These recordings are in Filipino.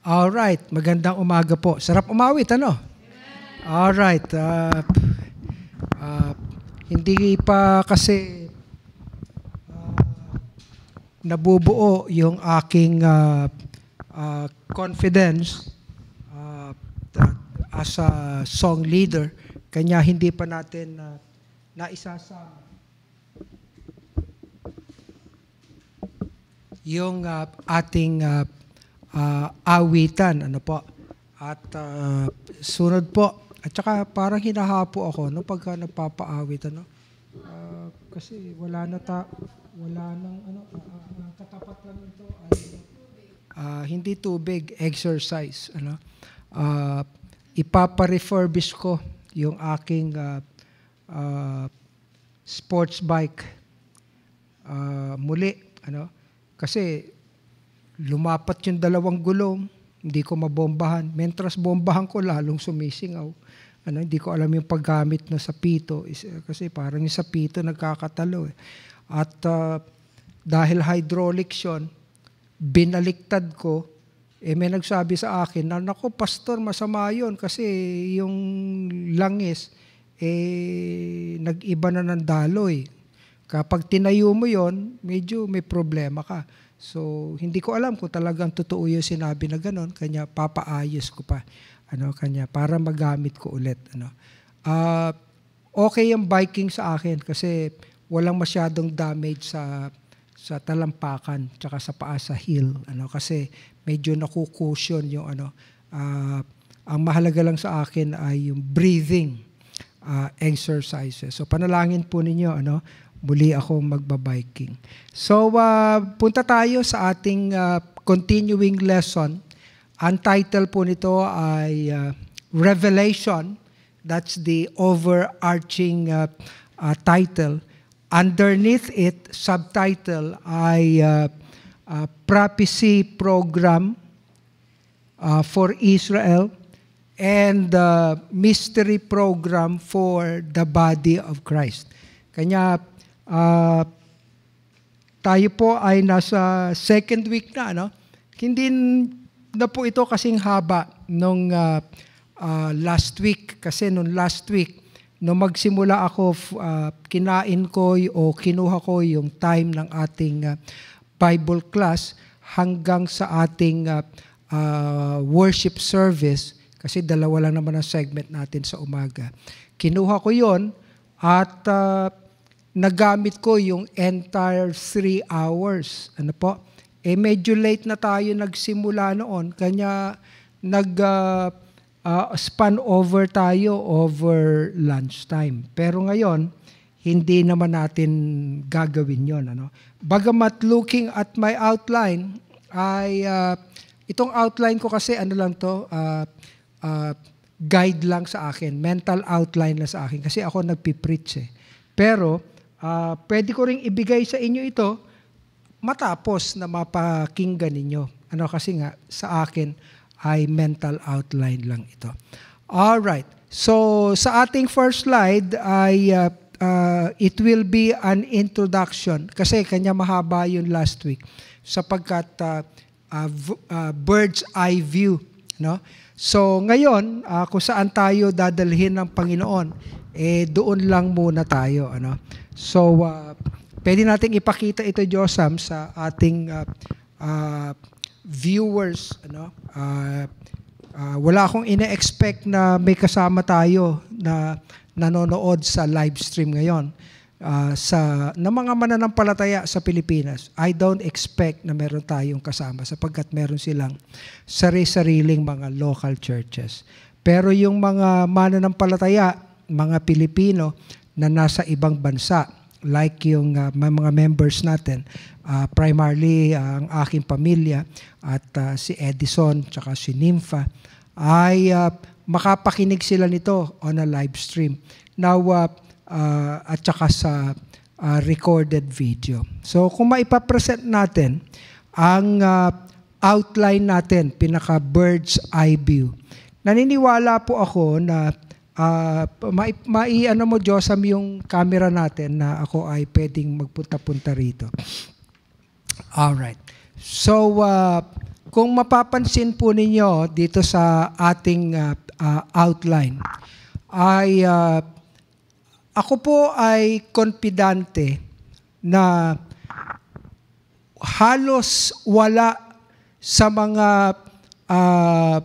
All right, magandang umaga po. Sarap umawit, ano? All right. Uh, uh, hindi pa kasi uh, nabubuo yung aking uh, uh, confidence uh, as a song leader. Kanya hindi pa natin uh, naisasama yung uh, ating uh, uh, awitan. Ano po? At uh, sunod po, at saka parang hinahapo ako no pagka nagpapaawit ano. Uh, ah, kasi wala na ta wala nang ano uh, uh, katapat lang ito ay uh, hindi tubig, exercise ano. Uh, ipapa-refurbish ko yung aking uh, uh, sports bike uh, muli ano kasi Lumapat yung dalawang gulong, hindi ko mabombahan. Mentras bombahan ko, lalong sumisingaw. Ano, hindi ko alam yung paggamit no sa pito. Eh, kasi parang yung sa pito nagkakatalo. Eh. At uh, dahil hydraulics yun, binaliktad ko, eh may nagsabi sa akin na, nako pastor, masama yun kasi yung langis, eh nag-iba na ng daloy. Kapag tinayo mo yon medyo may problema ka. So, hindi ko alam kung talagang totoo yung sinabi na ganun, kanya papaayos ko pa, ano, kanya, para magamit ko ulit, ano. Uh, okay yung biking sa akin kasi walang masyadong damage sa sa talampakan tsaka sa paa sa heel ano kasi medyo nakukusyon yung ano uh, ang mahalaga lang sa akin ay yung breathing uh, exercises so panalangin po ninyo ano muli ako magbabiking. So, uh, punta tayo sa ating uh, continuing lesson. Ang title po nito ay uh, Revelation. That's the overarching uh, uh, title. Underneath it, subtitle ay uh, uh, Prophecy Program uh, for Israel and uh, Mystery Program for the Body of Christ. Kanya Uh, tayo po ay nasa second week na, no? Hindi na po ito kasing haba nung uh, uh, last week. Kasi nung last week, nung magsimula ako, uh, kinain ko o kinuha ko yung time ng ating uh, Bible class hanggang sa ating uh, uh, worship service, kasi dalawa lang naman ang segment natin sa umaga. Kinuha ko yon at uh, nagamit ko yung entire three hours. Ano po? Eh medyo late na tayo nagsimula noon. Kanya nag uh, uh, span over tayo over lunchtime. Pero ngayon, hindi naman natin gagawin yon ano bagamat looking at my outline ay uh, itong outline ko kasi ano lang to uh, uh, guide lang sa akin mental outline lang sa akin kasi ako nagpi-preach eh pero Uh, pwede ko ring ibigay sa inyo ito matapos na mapakinggan ninyo. Ano kasi nga, sa akin ay mental outline lang ito. All right. So sa ating first slide ay uh, uh, it will be an introduction kasi kanya mahaba yun last week sapagkat uh, uh, uh, bird's eye view no so ngayon uh, kung saan tayo dadalhin ng Panginoon eh doon lang muna tayo ano So, uh, pwede nating ipakita ito, Josam, sa ating uh, uh, viewers. Ano? Uh, uh, wala akong ina-expect na may kasama tayo na nanonood sa live stream ngayon uh, sa ng mga mananampalataya sa Pilipinas, I don't expect na meron tayong kasama sapagkat meron silang sari-sariling mga local churches. Pero yung mga mananampalataya, mga Pilipino na nasa ibang bansa like yung uh, mga members natin, uh, primarily uh, ang aking pamilya at uh, si Edison tsaka si Nympha, ay uh, makapakinig sila nito on a live stream. Now, uh, uh, at tsaka sa uh, recorded video. So kung maipapresent natin ang uh, outline natin, pinaka bird's eye view, naniniwala po ako na uh, mai, mai ano mo Josam yung camera natin na ako ay pwedeng magpunta-punta rito. All right. So uh, kung mapapansin po ninyo dito sa ating uh, uh, outline ay uh, ako po ay konpidante na halos wala sa mga uh,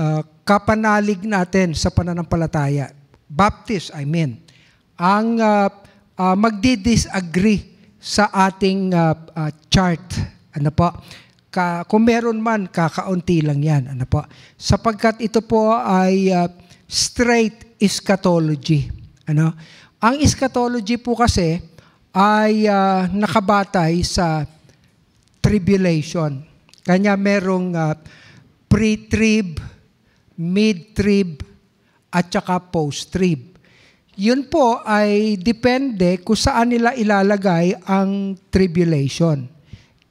uh, kapanalig natin sa pananampalataya. Baptist, I mean. Ang uh, uh, magdi-disagree sa ating uh, uh, chart. Ano po? Ka, kung meron man, kakaunti lang yan. Ano po? Sapagkat ito po ay uh, straight eschatology. Ano? Ang eschatology po kasi ay uh, nakabatay sa tribulation. Kanya merong uh, pre-trib, mid-trib, at saka post-trib. Yun po ay depende kung saan nila ilalagay ang tribulation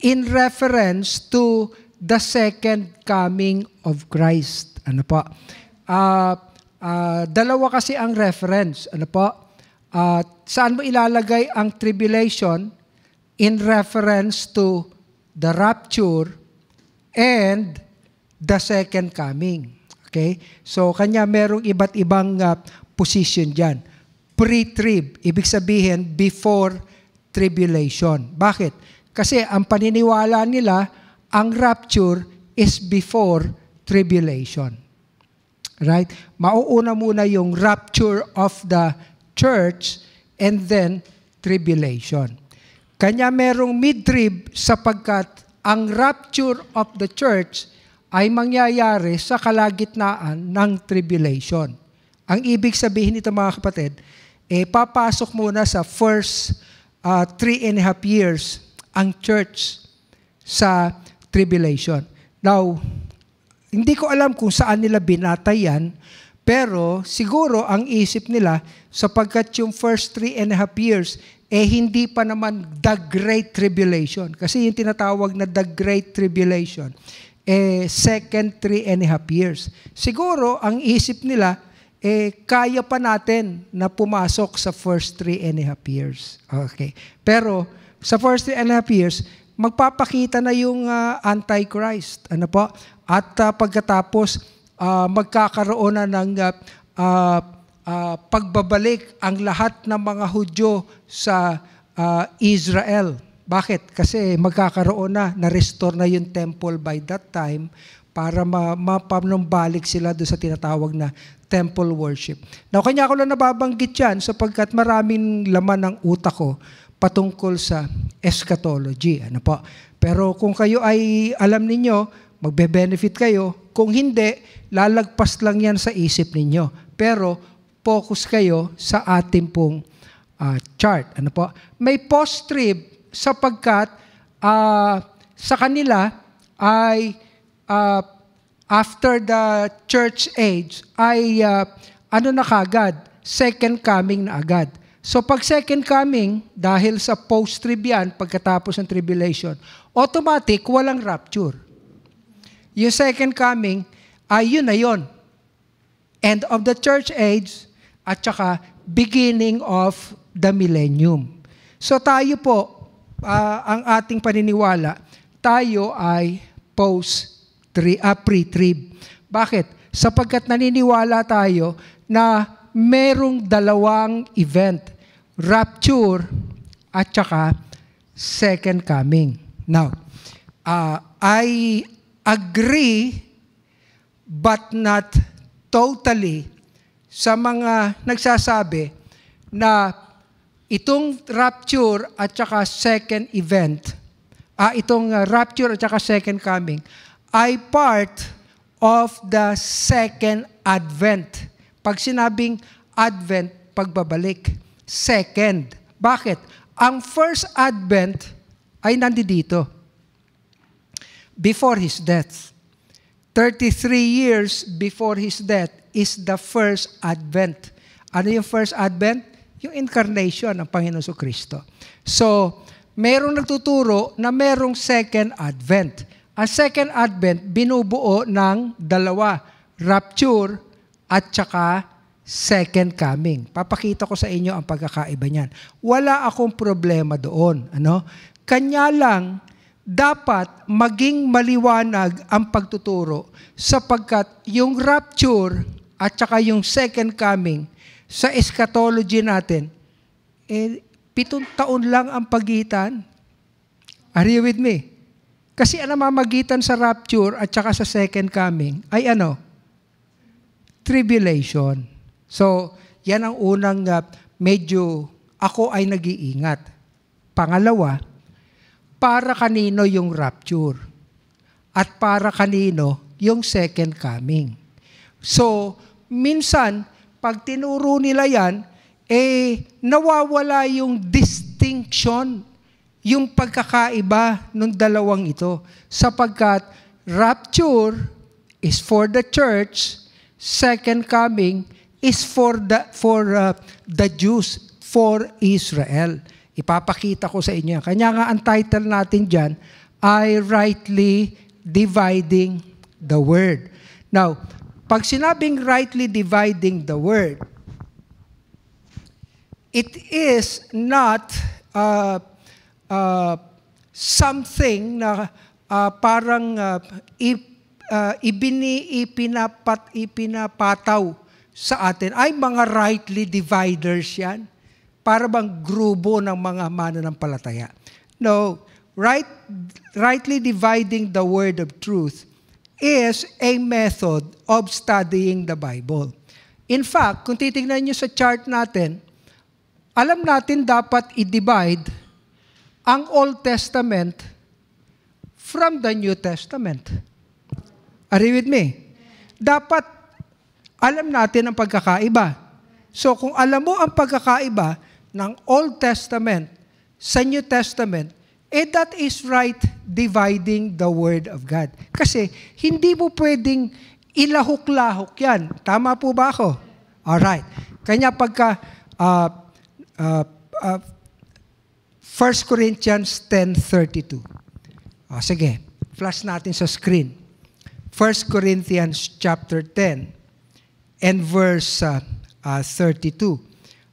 in reference to the second coming of Christ. Ano po? Uh, uh, dalawa kasi ang reference. Ano po? Uh, saan mo ilalagay ang tribulation in reference to the rapture and the second coming. Okay? So, kanya merong iba't ibang uh, position dyan. Pre-trib, ibig sabihin before tribulation. Bakit? Kasi ang paniniwala nila, ang rapture is before tribulation. Right? Mauuna muna yung rapture of the church and then tribulation. Kanya merong mid-trib sapagkat ang rapture of the church ay mangyayari sa kalagitnaan ng tribulation. Ang ibig sabihin nito mga kapatid, eh, papasok muna sa first uh, three and a half years ang church sa tribulation. Now, hindi ko alam kung saan nila binatay yan, pero siguro ang isip nila, sapagkat yung first three and a half years, eh hindi pa naman the Great Tribulation. Kasi yung tinatawag na the Great Tribulation, eh, second three and a half years. Siguro, ang isip nila, eh, kaya pa natin na pumasok sa first three and a half years. Okay. Pero, sa first three and a half years, magpapakita na yung uh, Antichrist. Ano po? At uh, pagkatapos, uh, magkakaroon na ng uh, uh, pagbabalik ang lahat ng mga Hudyo sa uh, Israel. Bakit? Kasi magkakaroon na, na-restore na yung temple by that time para ma mapanumbalik sila doon sa tinatawag na temple worship. Now, kanya ko lang nababanggit yan sapagkat maraming laman ng utak ko patungkol sa eschatology. Ano po? Pero kung kayo ay alam ninyo, magbe-benefit kayo. Kung hindi, lalagpas lang yan sa isip ninyo. Pero focus kayo sa ating pong uh, chart. Ano po? May post-trib sapagkat uh, sa kanila ay uh, after the church age ay uh, ano na kagad, second coming na agad. So pag second coming, dahil sa post-trib pagkatapos ng tribulation, automatic, walang rapture. Yung second coming, ay yun na yun. End of the church age, at saka beginning of the millennium. So tayo po, uh, ang ating paniniwala, tayo ay post tri, uh, ah, pre-trib. Bakit? Sapagkat naniniwala tayo na merong dalawang event, rapture at saka second coming. Now, uh, I agree but not totally sa mga nagsasabi na itong rapture at saka second event, uh, itong uh, rapture at saka second coming, ay part of the second advent. Pag sinabing advent, pagbabalik. Second. Bakit? Ang first advent ay nandito. Before his death. 33 years before his death is the first advent. Ano yung first advent? Yung incarnation ng Panginoon so Kristo. So, merong nagtuturo na merong second advent. Ang second advent, binubuo ng dalawa, rapture at saka second coming. Papakita ko sa inyo ang pagkakaiba niyan. Wala akong problema doon. Ano? Kanya lang, dapat maging maliwanag ang pagtuturo sapagkat yung rapture at saka yung second coming – sa eschatology natin, eh, pitong taon lang ang pagitan. Are you with me? Kasi ang namamagitan sa rapture at saka sa second coming ay ano? Tribulation. So, yan ang unang uh, medyo ako ay nag-iingat. Pangalawa, para kanino yung rapture? At para kanino yung second coming? So, minsan, pag tinuro nila yan, eh nawawala yung distinction, yung pagkakaiba ng dalawang ito. Sapagkat rapture is for the church, second coming is for the for uh, the Jews, for Israel. Ipapakita ko sa inyo. Kanya nga ang title natin diyan I rightly dividing the word. Now, pag sinabing rightly dividing the word, it is not uh, uh, something na uh, parang uh, ip, uh, ibini, ipinapat, ipinapataw sa atin. Ay, mga rightly dividers yan. Para bang grubo ng mga mananampalataya. No, right, rightly dividing the word of truth is a method of studying the Bible. In fact, kung titingnan nyo sa chart natin, alam natin dapat i-divide ang Old Testament from the New Testament. Are you with me? Dapat alam natin ang pagkakaiba. So kung alam mo ang pagkakaiba ng Old Testament sa New Testament, eh that is right dividing the Word of God. Kasi hindi mo pwedeng ilahok-lahok yan. Tama po ba ako? Alright. Kanya pagka uh, uh, uh, 1 Corinthians 10.32. Oh, sige, flash natin sa screen. 1 Corinthians chapter 10 and verse uh, uh, 32.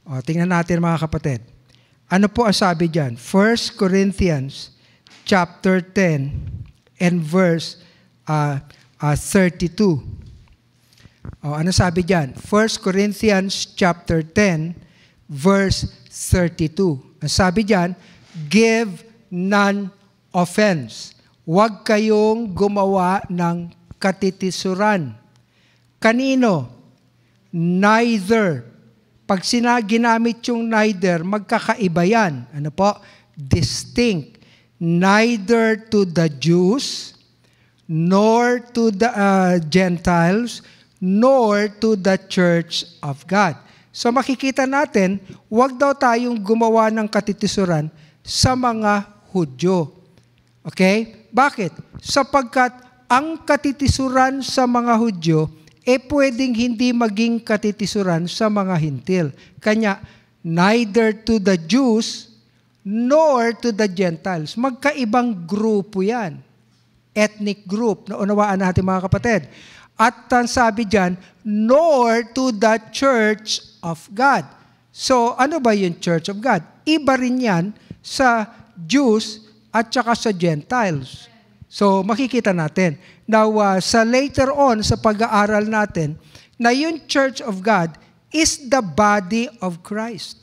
Oh, tingnan natin mga kapatid. Ano po ang sabi diyan? 1 Corinthians chapter 10 and verse uh, uh, 32. O, ano sabi diyan? 1 Corinthians chapter 10 verse 32. Ang sabi diyan, give none offense. Huwag kayong gumawa ng katitisuran. Kanino? Neither pag sina, ginamit yung neither, magkakaiba yan. Ano po? Distinct. Neither to the Jews, nor to the uh, Gentiles, nor to the church of God. So makikita natin, wag daw tayong gumawa ng katitisuran sa mga Hudyo. Okay? Bakit? Sapagkat ang katitisuran sa mga Hudyo eh pwedeng hindi maging katitisuran sa mga hintil. Kanya, neither to the Jews nor to the Gentiles. Magkaibang grupo yan. Ethnic group. Naunawaan natin mga kapatid. At ang sabi dyan, nor to the church of God. So, ano ba yung church of God? Iba rin yan sa Jews at saka sa Gentiles. So makikita natin. Now, uh, sa later on sa pag-aaral natin, na yung Church of God is the body of Christ.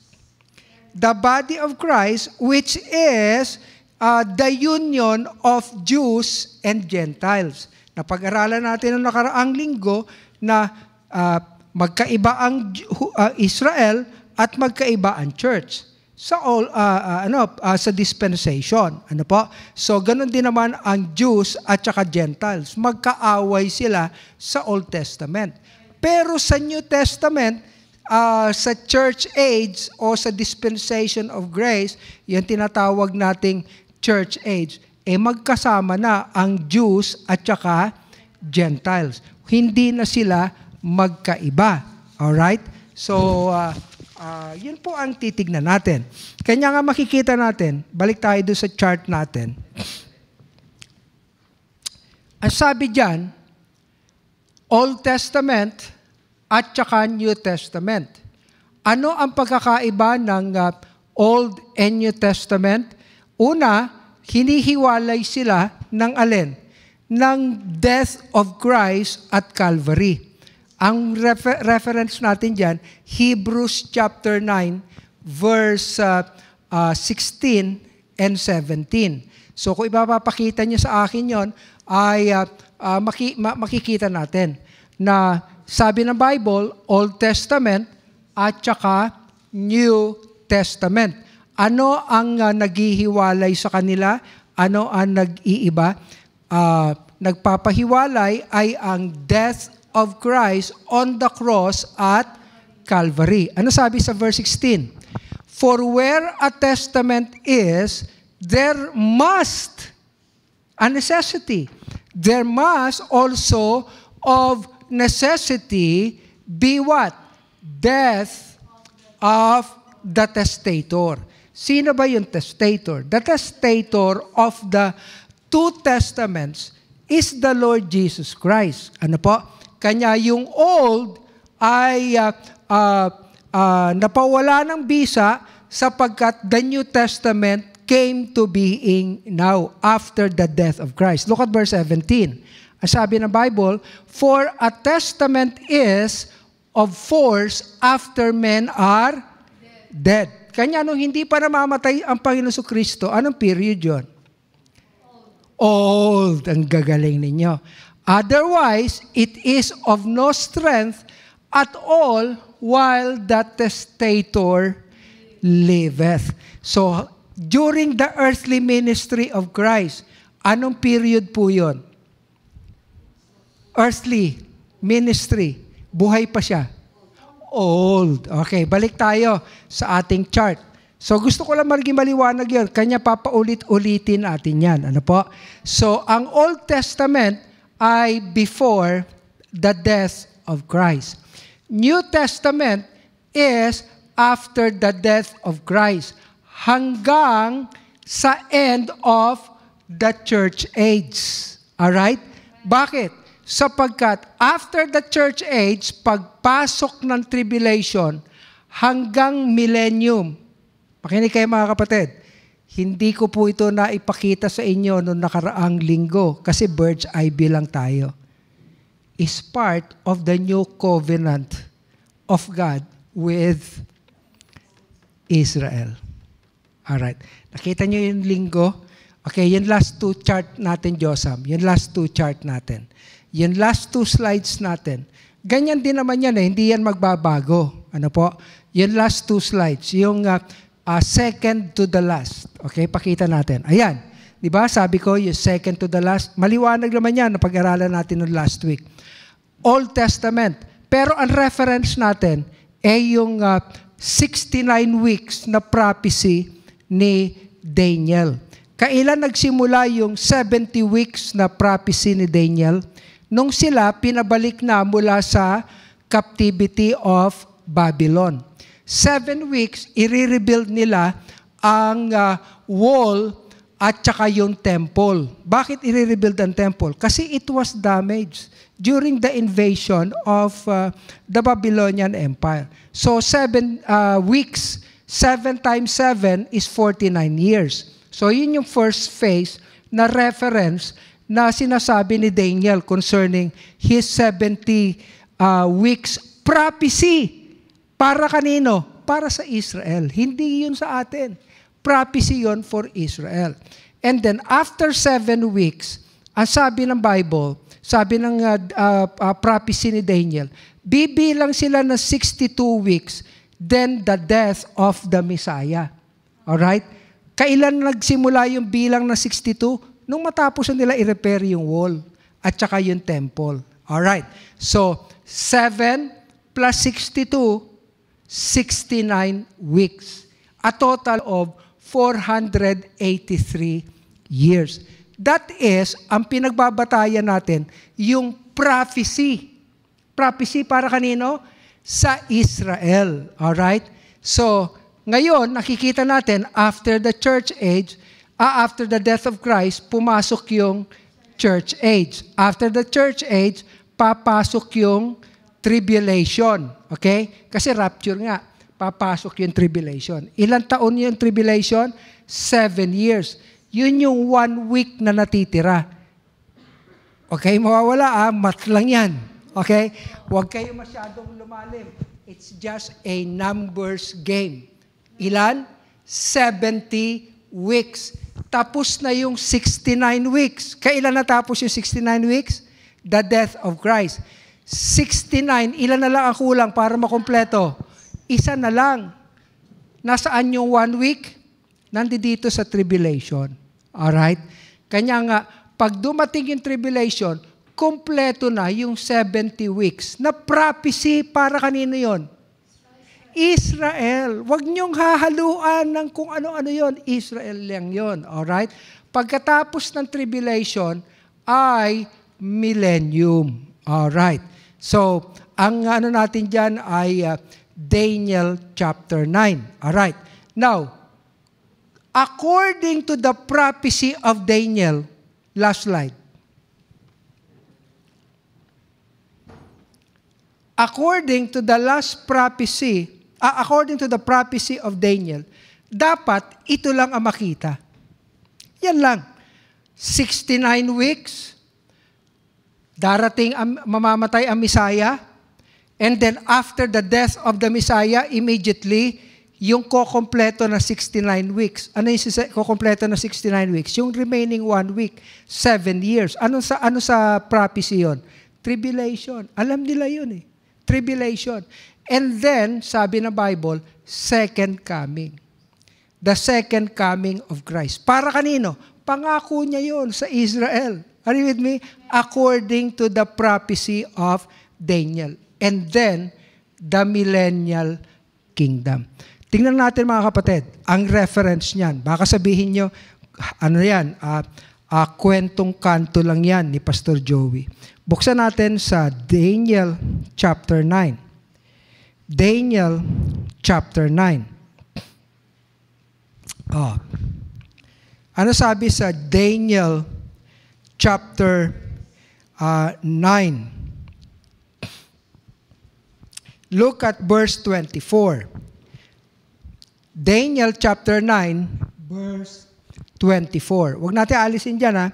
The body of Christ which is uh, the union of Jews and Gentiles. Napag-aralan natin noong nakaraang linggo na uh, magkaiba ang uh, Israel at magkaiba ang church sa all, uh, uh, ano uh, sa dispensation ano po so ganun din naman ang Jews at saka Gentiles magkaaway sila sa Old Testament pero sa New Testament uh, sa church age o sa dispensation of grace yung tinatawag nating church age eh magkasama na ang Jews at saka Gentiles hindi na sila magkaiba all right so uh, Uh, yun po ang titignan natin. Kanya nga makikita natin, balik tayo doon sa chart natin. Ang sabi dyan, Old Testament at saka New Testament. Ano ang pagkakaiba ng uh, Old and New Testament? Una, hinihiwalay sila ng alin? Ng death of Christ at Calvary. Ang refer- reference natin dyan, Hebrews chapter 9, verse uh, uh, 16 and 17. So kung ipapapakita nyo sa akin yon ay uh, uh, maki- ma- makikita natin na sabi ng Bible, Old Testament at saka New Testament. Ano ang uh, naghihiwalay sa kanila? Ano ang nag-iiba? Uh, nagpapahiwalay ay ang death of Christ on the cross at Calvary. Ano sabi sa verse 16? For where a testament is, there must, a necessity, there must also of necessity be what? Death of the testator. Sino ba yung testator? The testator of the two testaments is the Lord Jesus Christ. Ano po? Kanya yung old ay uh, uh, uh, napawala ng bisa sapagkat the New Testament came to being now after the death of Christ. Look at verse 17. Ang sabi ng Bible, For a testament is of force after men are dead. Kanya nung hindi pa namamatay ang Panginoon so Kristo, anong period yon? Old. Old. Ang gagaling ninyo. Otherwise, it is of no strength at all while the testator liveth. So, during the earthly ministry of Christ, anong period po yon? Earthly ministry. Buhay pa siya. Old. Okay, balik tayo sa ating chart. So gusto ko lang maging maliwanag yun. Kanya papaulit-ulitin natin yan. Ano po? So ang Old Testament, ay before the death of Christ. New Testament is after the death of Christ hanggang sa end of the church age. Alright? Bakit? Sapagkat after the church age, pagpasok ng tribulation hanggang millennium. Pakinig kayo mga kapatid. Hindi ko po ito na ipakita sa inyo noong nakaraang linggo kasi bird's eye bilang tayo. Is part of the new covenant of God with Israel. Alright. Nakita nyo yung linggo? Okay, yung last two chart natin, Josam. Yung last two chart natin. Yung last two slides natin. Ganyan din naman yan eh. Hindi yan magbabago. Ano po? Yung last two slides. Yung uh, uh, second to the last. Okay, pakita natin. Ayan. Di ba? Sabi ko, yung second to the last. Maliwanag naman yan na pag-aralan natin noong last week. Old Testament. Pero ang reference natin ay eh, yung uh, ah, 69 weeks na prophecy ni Daniel. Kailan nagsimula yung 70 weeks na prophecy ni Daniel? Nung sila pinabalik na mula sa captivity of Babylon. Seven weeks, i-rebuild nila ang uh, wall at saka yung temple. Bakit i-rebuild ang temple? Kasi it was damaged during the invasion of uh, the Babylonian Empire. So seven uh, weeks, seven times seven is 49 years. So yun yung first phase na reference na sinasabi ni Daniel concerning his 70 uh, weeks prophecy. Para kanino? Para sa Israel. Hindi yun sa atin. Prophecy yun for Israel. And then after seven weeks, ang sabi ng Bible, sabi ng uh, uh, uh prophecy ni Daniel, bibilang sila na 62 weeks, then the death of the Messiah. Alright? Kailan nagsimula yung bilang na 62? Nung matapos nila i-repair yung wall at saka yung temple. Alright. So, 7 plus 62 69 weeks. A total of 483 years. That is, ang pinagbabatayan natin, yung prophecy. Prophecy para kanino? Sa Israel. Alright? So, ngayon, nakikita natin, after the church age, uh, after the death of Christ, pumasok yung church age. After the church age, papasok yung tribulation. Okay? Kasi rapture nga, papasok yung tribulation. Ilang taon yung tribulation? Seven years. Yun yung one week na natitira. Okay, mawawala ah, mat lang yan. Okay? Huwag kayo masyadong lumalim. It's just a numbers game. Ilan? 70 weeks. Tapos na yung 69 weeks. Kailan natapos yung 69 weeks? The death of Christ. 69, ilan na lang ang kulang para makompleto? Isa na lang. Nasaan yung one week? Nandito sa tribulation. Alright? Kanya nga, pag dumating yung tribulation, kompleto na yung 70 weeks. Na prophecy para kanino yon? Israel. Huwag niyong hahaluan ng kung ano-ano yon. Israel lang yon. Alright? Pagkatapos ng tribulation ay millennium. Alright. So, ang ano natin dyan ay uh, Daniel chapter 9. Alright. Now, according to the prophecy of Daniel, last slide. According to the last prophecy, uh, according to the prophecy of Daniel, dapat ito lang ang makita. Yan lang. 69 weeks, Darating ang, mamamatay ang Messiah. And then after the death of the Messiah, immediately, yung kokompleto na 69 weeks. Ano yung kokompleto na 69 weeks? Yung remaining one week, seven years. Ano sa, ano sa prophecy yun? Tribulation. Alam nila yun eh. Tribulation. And then, sabi ng Bible, second coming. The second coming of Christ. Para kanino? Pangako niya yon sa Israel. Are you with me? According to the prophecy of Daniel. And then, the millennial kingdom. Tingnan natin mga kapatid, ang reference niyan. Baka sabihin nyo, ano yan, uh, uh, kwentong kanto lang yan ni Pastor Joey. Buksan natin sa Daniel chapter 9. Daniel chapter 9. Oh. Ano sabi sa Daniel chapter uh, 9. Look at verse 24. Daniel chapter 9, verse 24. Huwag natin alisin dyan ha.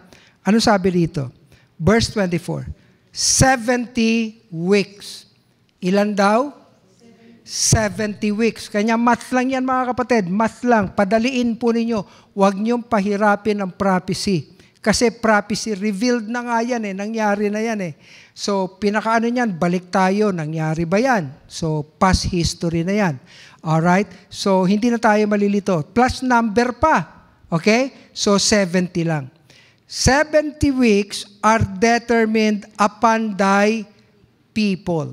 Ano sabi dito? Verse 24. 70 weeks. Ilan daw? 70 weeks. Kanya math lang yan mga kapatid. Math lang. Padaliin po ninyo. Huwag niyong pahirapin ang prophecy. Kasi prophecy, revealed na nga yan eh, nangyari na yan eh. So, pinakaano niyan, balik tayo, nangyari ba yan? So, past history na yan. Alright? So, hindi na tayo malilito. Plus number pa. Okay? So, 70 lang. 70 weeks are determined upon thy people.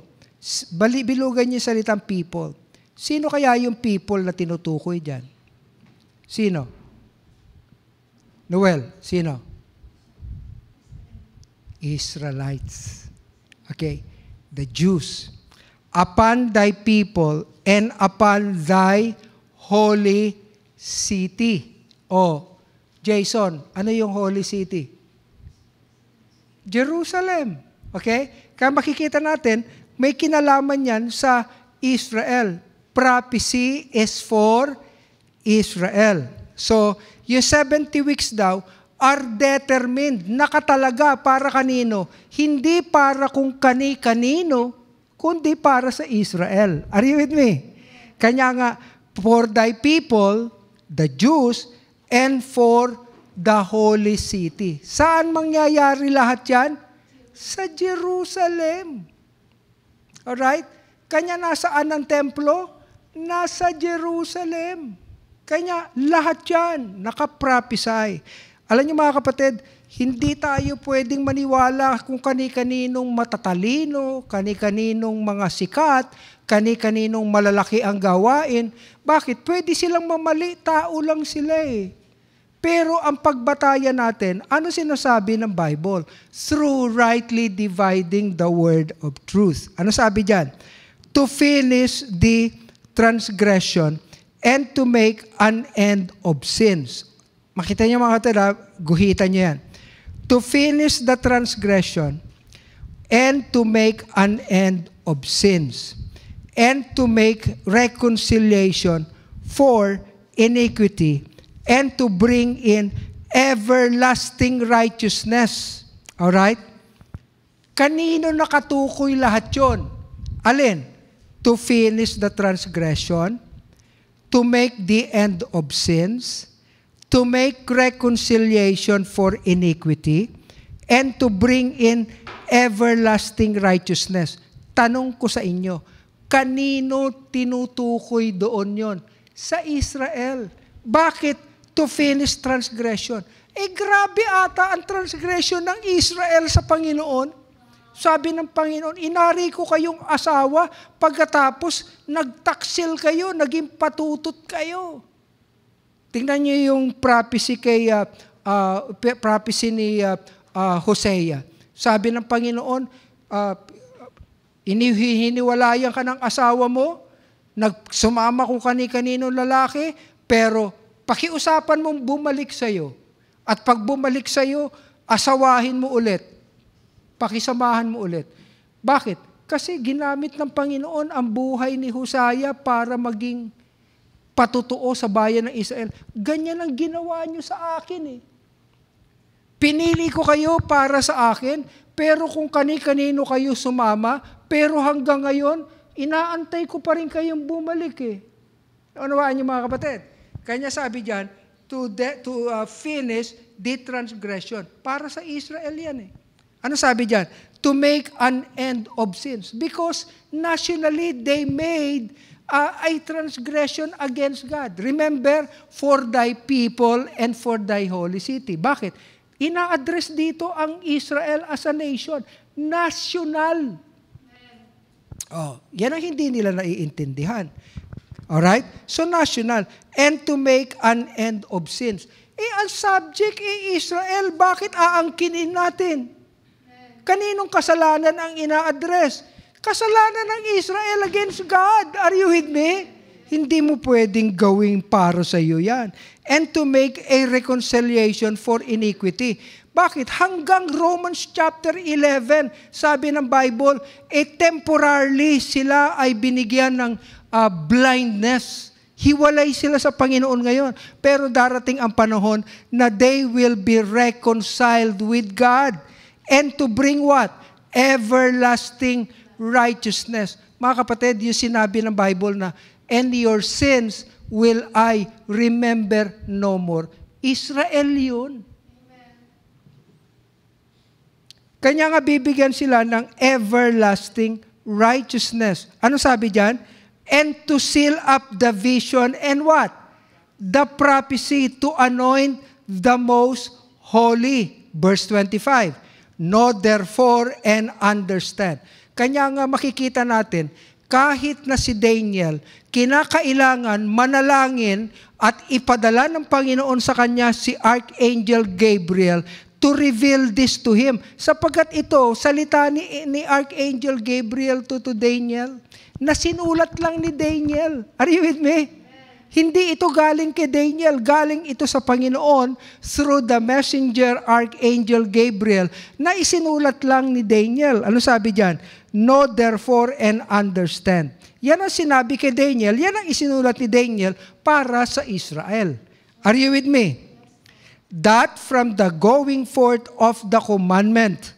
Bali, bilugan niyo salitang people. Sino kaya yung people na tinutukoy diyan? Sino? Noel, sino? Israelites. Okay, the Jews. Upon thy people and upon thy holy city. Oh, Jason, ano yung holy city? Jerusalem. Okay? Kaya makikita natin, may kinalaman yan sa Israel. Prophecy is for Israel. So, yung 70 weeks daw, are determined, nakatalaga para kanino? Hindi para kung kani-kanino, kundi para sa Israel. Are you with me? Kanya nga, for thy people, the Jews, and for the holy city. Saan mangyayari lahat yan? Sa Jerusalem. Alright? Kanya nasaan ang templo? Nasa Jerusalem. Kanya lahat yan, nakaprophesy. Alam niyo mga kapatid, hindi tayo pwedeng maniwala kung kani-kaninong matatalino, kani-kaninong mga sikat, kani-kaninong malalaki ang gawain. Bakit? Pwede silang mamali, tao lang sila eh. Pero ang pagbataya natin, ano sinasabi ng Bible? Through rightly dividing the word of truth. Ano sabi diyan? To finish the transgression and to make an end of sins Makita niyo mga katila, guhitan niyo yan. To finish the transgression and to make an end of sins and to make reconciliation for iniquity and to bring in everlasting righteousness. All right? Kanino nakatukoy lahat 'yon? Alin? To finish the transgression, to make the end of sins, to make reconciliation for iniquity and to bring in everlasting righteousness. Tanong ko sa inyo, kanino tinutukoy doon yon? Sa Israel. Bakit? To finish transgression. Eh grabe ata ang transgression ng Israel sa Panginoon. Sabi ng Panginoon, inari ko kayong asawa pagkatapos nagtaksil kayo, naging patutot kayo. Tingnan niyo yung prophecy kay uh, uh, prophecy ni uh, uh, Hosea. Sabi ng Panginoon, uh, inihiniwalayan ka ng asawa mo, nagsumama kung kani-kanino lalaki, pero pakiusapan mong bumalik sa iyo. At pag bumalik sa iyo, asawahin mo ulit. Pakisamahan mo ulit. Bakit? Kasi ginamit ng Panginoon ang buhay ni Hosea para maging patutuo sa bayan ng Israel. Ganyan ang ginawa nyo sa akin eh. Pinili ko kayo para sa akin, pero kung kani-kanino kayo sumama, pero hanggang ngayon, inaantay ko pa rin kayong bumalik eh. Ano niyo mga kapatid. Kanya sabi diyan, to, de, to uh, finish the transgression. Para sa Israel yan eh. Ano sabi diyan? To make an end of sins. Because nationally, they made uh, ay transgression against God. Remember, for thy people and for thy holy city. Bakit? Ina-address dito ang Israel as a nation. National. Oh, yan ang hindi nila naiintindihan. Alright? So, national. And to make an end of sins. Eh, ang subject, eh, Israel, bakit aangkinin natin? Kaninong kasalanan ang ina-address? Kasalanan ng Israel against God. Are you with me? Hindi mo pwedeng gawing para sa iyo yan. And to make a reconciliation for iniquity. Bakit? Hanggang Romans chapter 11, sabi ng Bible, eh temporarily sila ay binigyan ng uh, blindness. Hiwalay sila sa Panginoon ngayon. Pero darating ang panahon na they will be reconciled with God. And to bring what? Everlasting righteousness. Mga kapatid, yung sinabi ng Bible na, And your sins will I remember no more. Israel yun. Amen. Kanya nga bibigyan sila ng everlasting righteousness. Ano sabi diyan? And to seal up the vision and what? The prophecy to anoint the most holy. Verse 25. Know therefore and understand. Kanya nga makikita natin, kahit na si Daniel, kinakailangan manalangin at ipadala ng Panginoon sa kanya si Archangel Gabriel to reveal this to him. Sapagkat ito, salita ni, ni Archangel Gabriel to, to Daniel, na sinulat lang ni Daniel. Are you with me? Hindi ito galing kay Daniel, galing ito sa Panginoon through the messenger Archangel Gabriel na isinulat lang ni Daniel. Ano sabi diyan? Know therefore and understand. Yan ang sinabi kay Daniel, yan ang isinulat ni Daniel para sa Israel. Are you with me? That from the going forth of the commandment.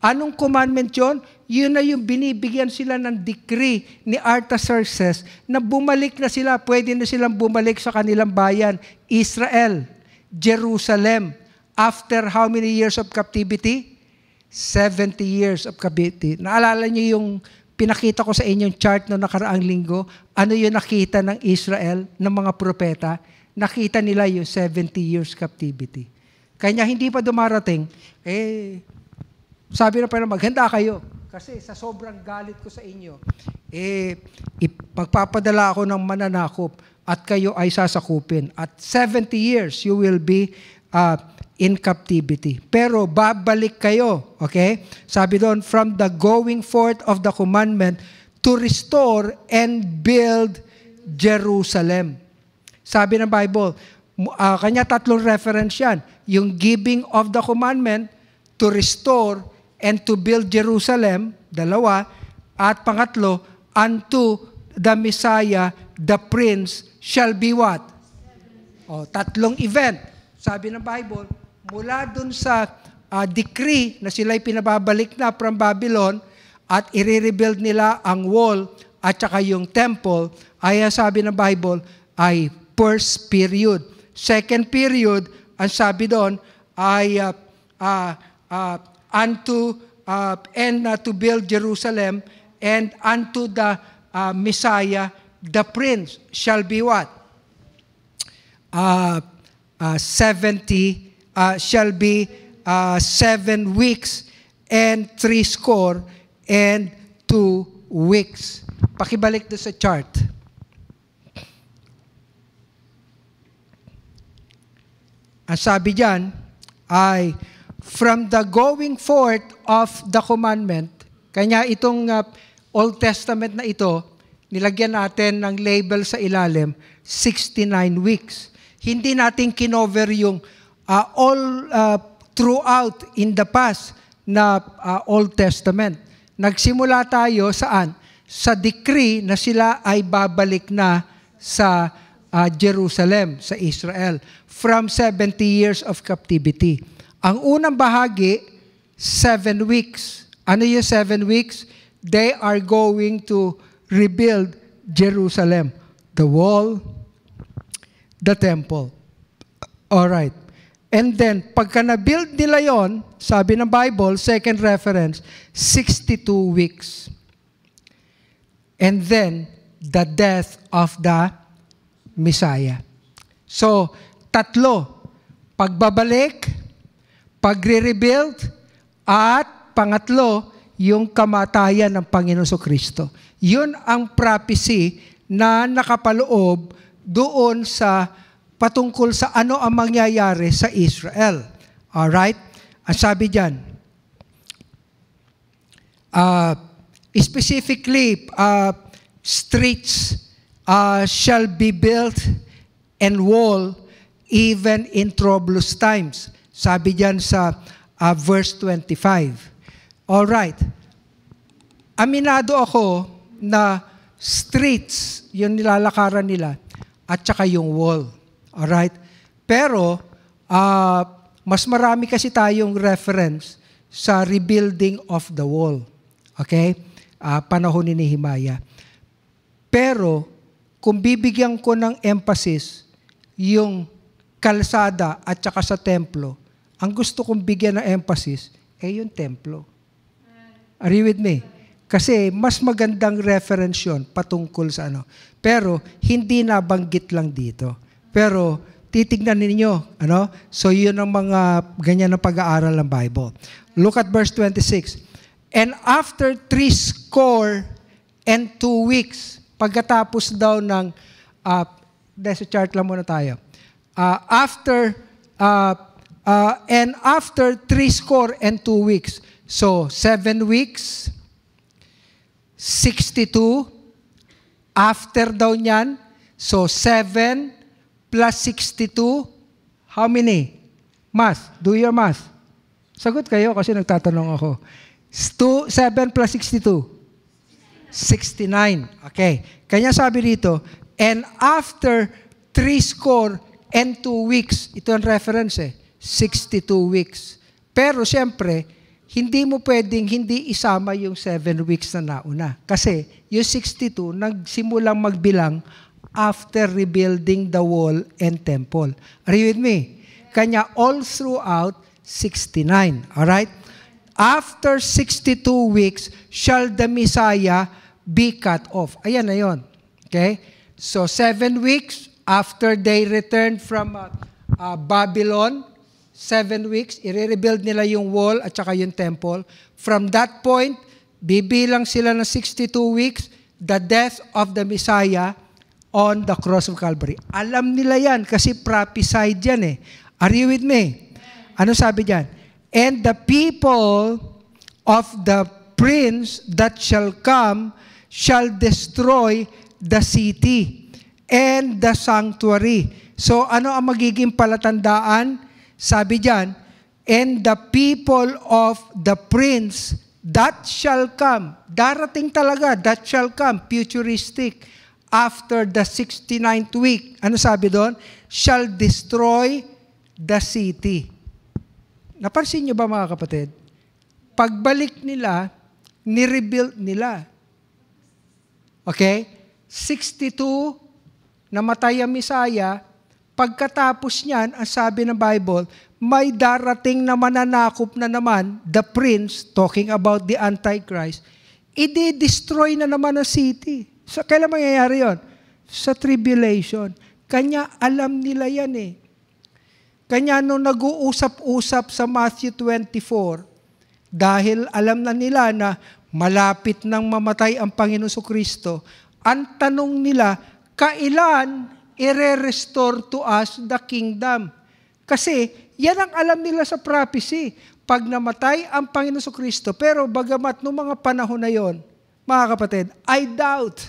Anong commandment yon? yun na yung binibigyan sila ng decree ni Artaxerxes na bumalik na sila, pwede na silang bumalik sa kanilang bayan, Israel, Jerusalem, after how many years of captivity? 70 years of captivity. Naalala niyo yung pinakita ko sa inyong chart no nakaraang linggo, ano yung nakita ng Israel, ng mga propeta? Nakita nila yung 70 years captivity. Kanya hindi pa dumarating, eh, sabi na pa maghanda kayo. Kasi sa sobrang galit ko sa inyo, eh, ipagpapadala ako ng mananakop at kayo ay sasakupin. At 70 years, you will be uh, in captivity. Pero babalik kayo, okay? Sabi doon, from the going forth of the commandment to restore and build Jerusalem. Sabi ng Bible, uh, kanya tatlong reference yan. Yung giving of the commandment to restore and to build Jerusalem, dalawa, at pangatlo, unto the Messiah, the Prince, shall be what? O, tatlong event. Sabi ng Bible, mula dun sa uh, decree na sila'y pinababalik na from Babylon at i-rebuild nila ang wall at saka yung temple, ay sabi ng Bible, ay first period. Second period, ang sabi doon ay uh, uh, uh, unto uh, and uh, to build Jerusalem and unto the uh, Messiah, the Prince, shall be what? Uh, uh, 70, uh, shall be uh, 7 weeks and 3 score and 2 weeks. Pakibalik do sa chart. Ang sabi dyan ay from the going forth of the commandment, kanya itong uh, Old Testament na ito, nilagyan natin ng label sa ilalim, 69 weeks. Hindi natin kinover yung uh, all uh, throughout in the past na uh, Old Testament. Nagsimula tayo saan? Sa decree na sila ay babalik na sa uh, Jerusalem, sa Israel, from 70 years of captivity. Ang unang bahagi, seven weeks. Ano yung seven weeks? They are going to rebuild Jerusalem. The wall, the temple. All right. And then, pagka na-build nila yon, sabi ng Bible, second reference, 62 weeks. And then, the death of the Messiah. So, tatlo. Pagbabalik, pagre-rebuild, at pangatlo, yung kamatayan ng Panginoon so Kristo. Yun ang prophecy na nakapaloob doon sa patungkol sa ano ang mangyayari sa Israel. Alright? Ang sabi diyan, uh, specifically, uh, streets uh, shall be built and wall even in troublous times. Sabi diyan sa uh, verse 25. All right. Aminado ako na streets yung nilalakaran nila at saka yung wall. All right? Pero uh, mas marami kasi tayong reference sa rebuilding of the wall. Okay? Uh, panahon ni Nehemiah. Pero kung bibigyan ko ng emphasis yung kalsada at saka sa templo, ang gusto kong bigyan ng emphasis ay eh, yung templo. Are you with me? Kasi mas magandang reference yon patungkol sa ano. Pero hindi nabanggit lang dito. Pero titignan ninyo, ano? So yun ang mga ganyan na pag-aaral ng Bible. Look at verse 26. And after three score and two weeks, pagkatapos daw ng, uh, dahil sa chart lang muna tayo, uh, after uh, Uh, and after three score and two weeks, so seven weeks, 62, after daw niyan, so 7 plus 62, how many? Math, do your math. Sagot kayo kasi nagtatanong ako. 2, 7 plus 62? 69. Okay. Kanya sabi dito, and after three score and two weeks, ito ang reference eh, 62 weeks. Pero siyempre, hindi mo pwedeng hindi isama yung 7 weeks na nauna. Kasi yung 62, nagsimulang magbilang after rebuilding the wall and temple. Are you with me? Kanya all throughout 69. Alright? After 62 weeks, shall the Messiah be cut off. Ayan na yun. Okay? So, 7 weeks after they returned from uh, uh, Babylon, seven weeks, i-rebuild nila yung wall at saka yung temple. From that point, bibilang sila ng 62 weeks, the death of the Messiah on the cross of Calvary. Alam nila yan kasi prophesied yan eh. Are you with me? Ano sabi diyan? And the people of the prince that shall come shall destroy the city and the sanctuary. So ano ang magiging palatandaan? Sabi diyan, and the people of the prince that shall come. Darating talaga, that shall come, futuristic. After the 69th week, ano sabi doon? Shall destroy the city. Napansin nyo ba mga kapatid? Pagbalik nila, ni-rebuild nila. Okay? 62, namatay ang Misaya, Pagkatapos niyan, ang sabi ng Bible, may darating na mananakop na naman, the prince, talking about the Antichrist, i-destroy na naman ang city. So, kailan mangyayari yon? Sa tribulation. Kanya alam nila yan eh. Kanya nung nag-uusap-usap sa Matthew 24, dahil alam na nila na malapit nang mamatay ang Panginoon Kristo, ang tanong nila, kailan i-restore to us the kingdom. Kasi yan ang alam nila sa prophecy. Pag namatay ang Panginoon sa Kristo, pero bagamat noong mga panahon na yon, mga kapatid, I doubt,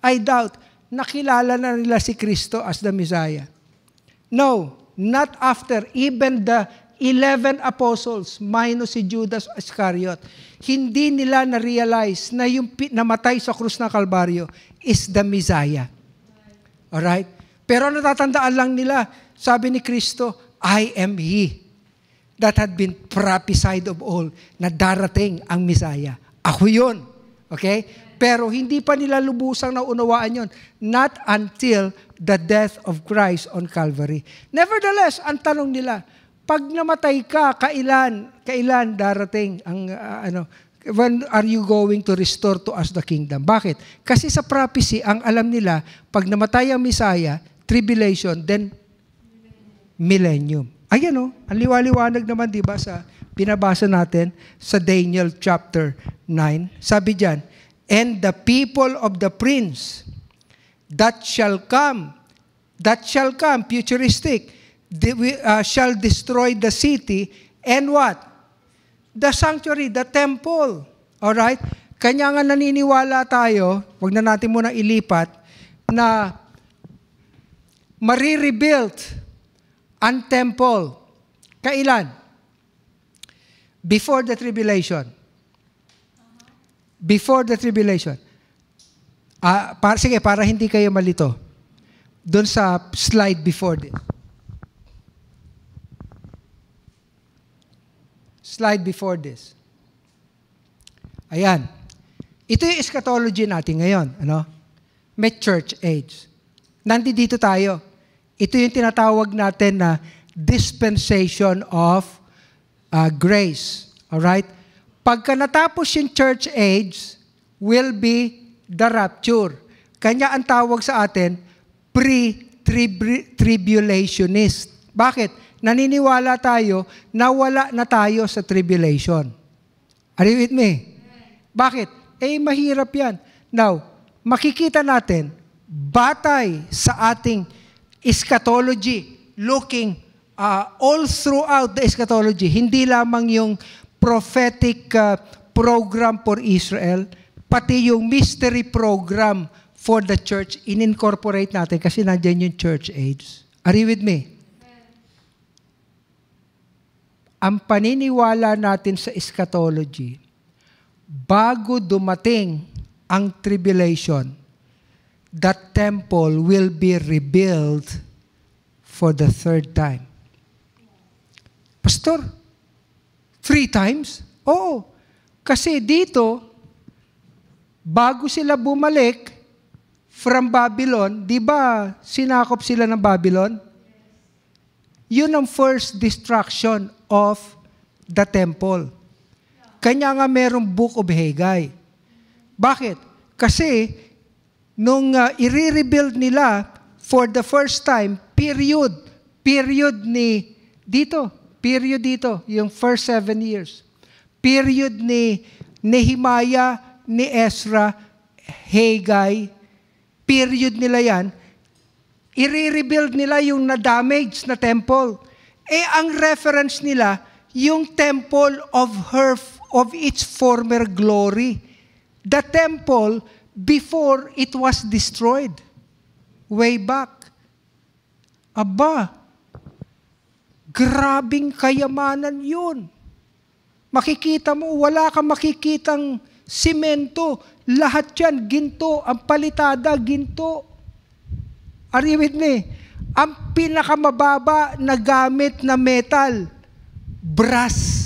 I doubt, nakilala na nila si Kristo as the Messiah. No, not after. Even the 11 apostles, minus si Judas Iscariot, hindi nila na-realize na yung namatay sa krus ng Kalbaryo is the Messiah. Alright? Pero natatandaan lang nila, sabi ni Kristo, I am He that had been prophesied of all na darating ang Misaya. Ako yun. Okay? Pero hindi pa nila lubusang naunawaan yon. Not until the death of Christ on Calvary. Nevertheless, ang tanong nila, pag namatay ka, kailan, kailan darating ang uh, ano, when are you going to restore to us the kingdom? Bakit? Kasi sa prophecy, ang alam nila, pag namatay ang Messiah, tribulation, then millennium. Ayan o, oh, ang liwaliwanag naman, di ba, sa pinabasa natin sa Daniel chapter 9. Sabi diyan, And the people of the prince that shall come, that shall come, futuristic, they, uh, shall destroy the city and what? the sanctuary, the temple. Alright? Kanya nga naniniwala tayo, wag na natin muna ilipat, na marirebuild ang temple. Kailan? Before the tribulation. Before the tribulation. Ah, para, sige, para hindi kayo malito. Doon sa slide before this. slide before this. Ayan. Ito yung eschatology natin ngayon. Ano? May church age. Nandito dito tayo. Ito yung tinatawag natin na dispensation of uh, grace. Alright? Pagka natapos yung church age, will be the rapture. Kanya ang tawag sa atin, pre-tribulationist. Bakit? naniniwala tayo na wala na tayo sa tribulation. Are you with me? Bakit? Eh, mahirap yan. Now, makikita natin, batay sa ating eschatology, looking uh, all throughout the eschatology, hindi lamang yung prophetic uh, program for Israel, pati yung mystery program for the church, in-incorporate natin kasi nandiyan yung church age. Are you with me? ang paniniwala natin sa eschatology, bago dumating ang tribulation, that temple will be rebuilt for the third time. Pastor, three times? oh Kasi dito, bago sila bumalik from Babylon, di ba sinakop sila ng Babylon? Yun ang first destruction of the temple. Kanya nga merong Book of Haggai. Bakit? Kasi nung uh, i-rebuild nila for the first time, period, period ni dito, period dito, yung first seven years. Period ni Nehemiah, ni Ezra, Haggai, period nila yan, i-rebuild nila yung na-damage na temple. Eh, ang reference nila, yung temple of her of its former glory. The temple before it was destroyed. Way back. Aba, grabing kayamanan yun. Makikita mo, wala kang makikitang simento. Lahat yan, ginto. Ang palitada, ginto. Are you with me? ang pinakamababa na gamit na metal, brass.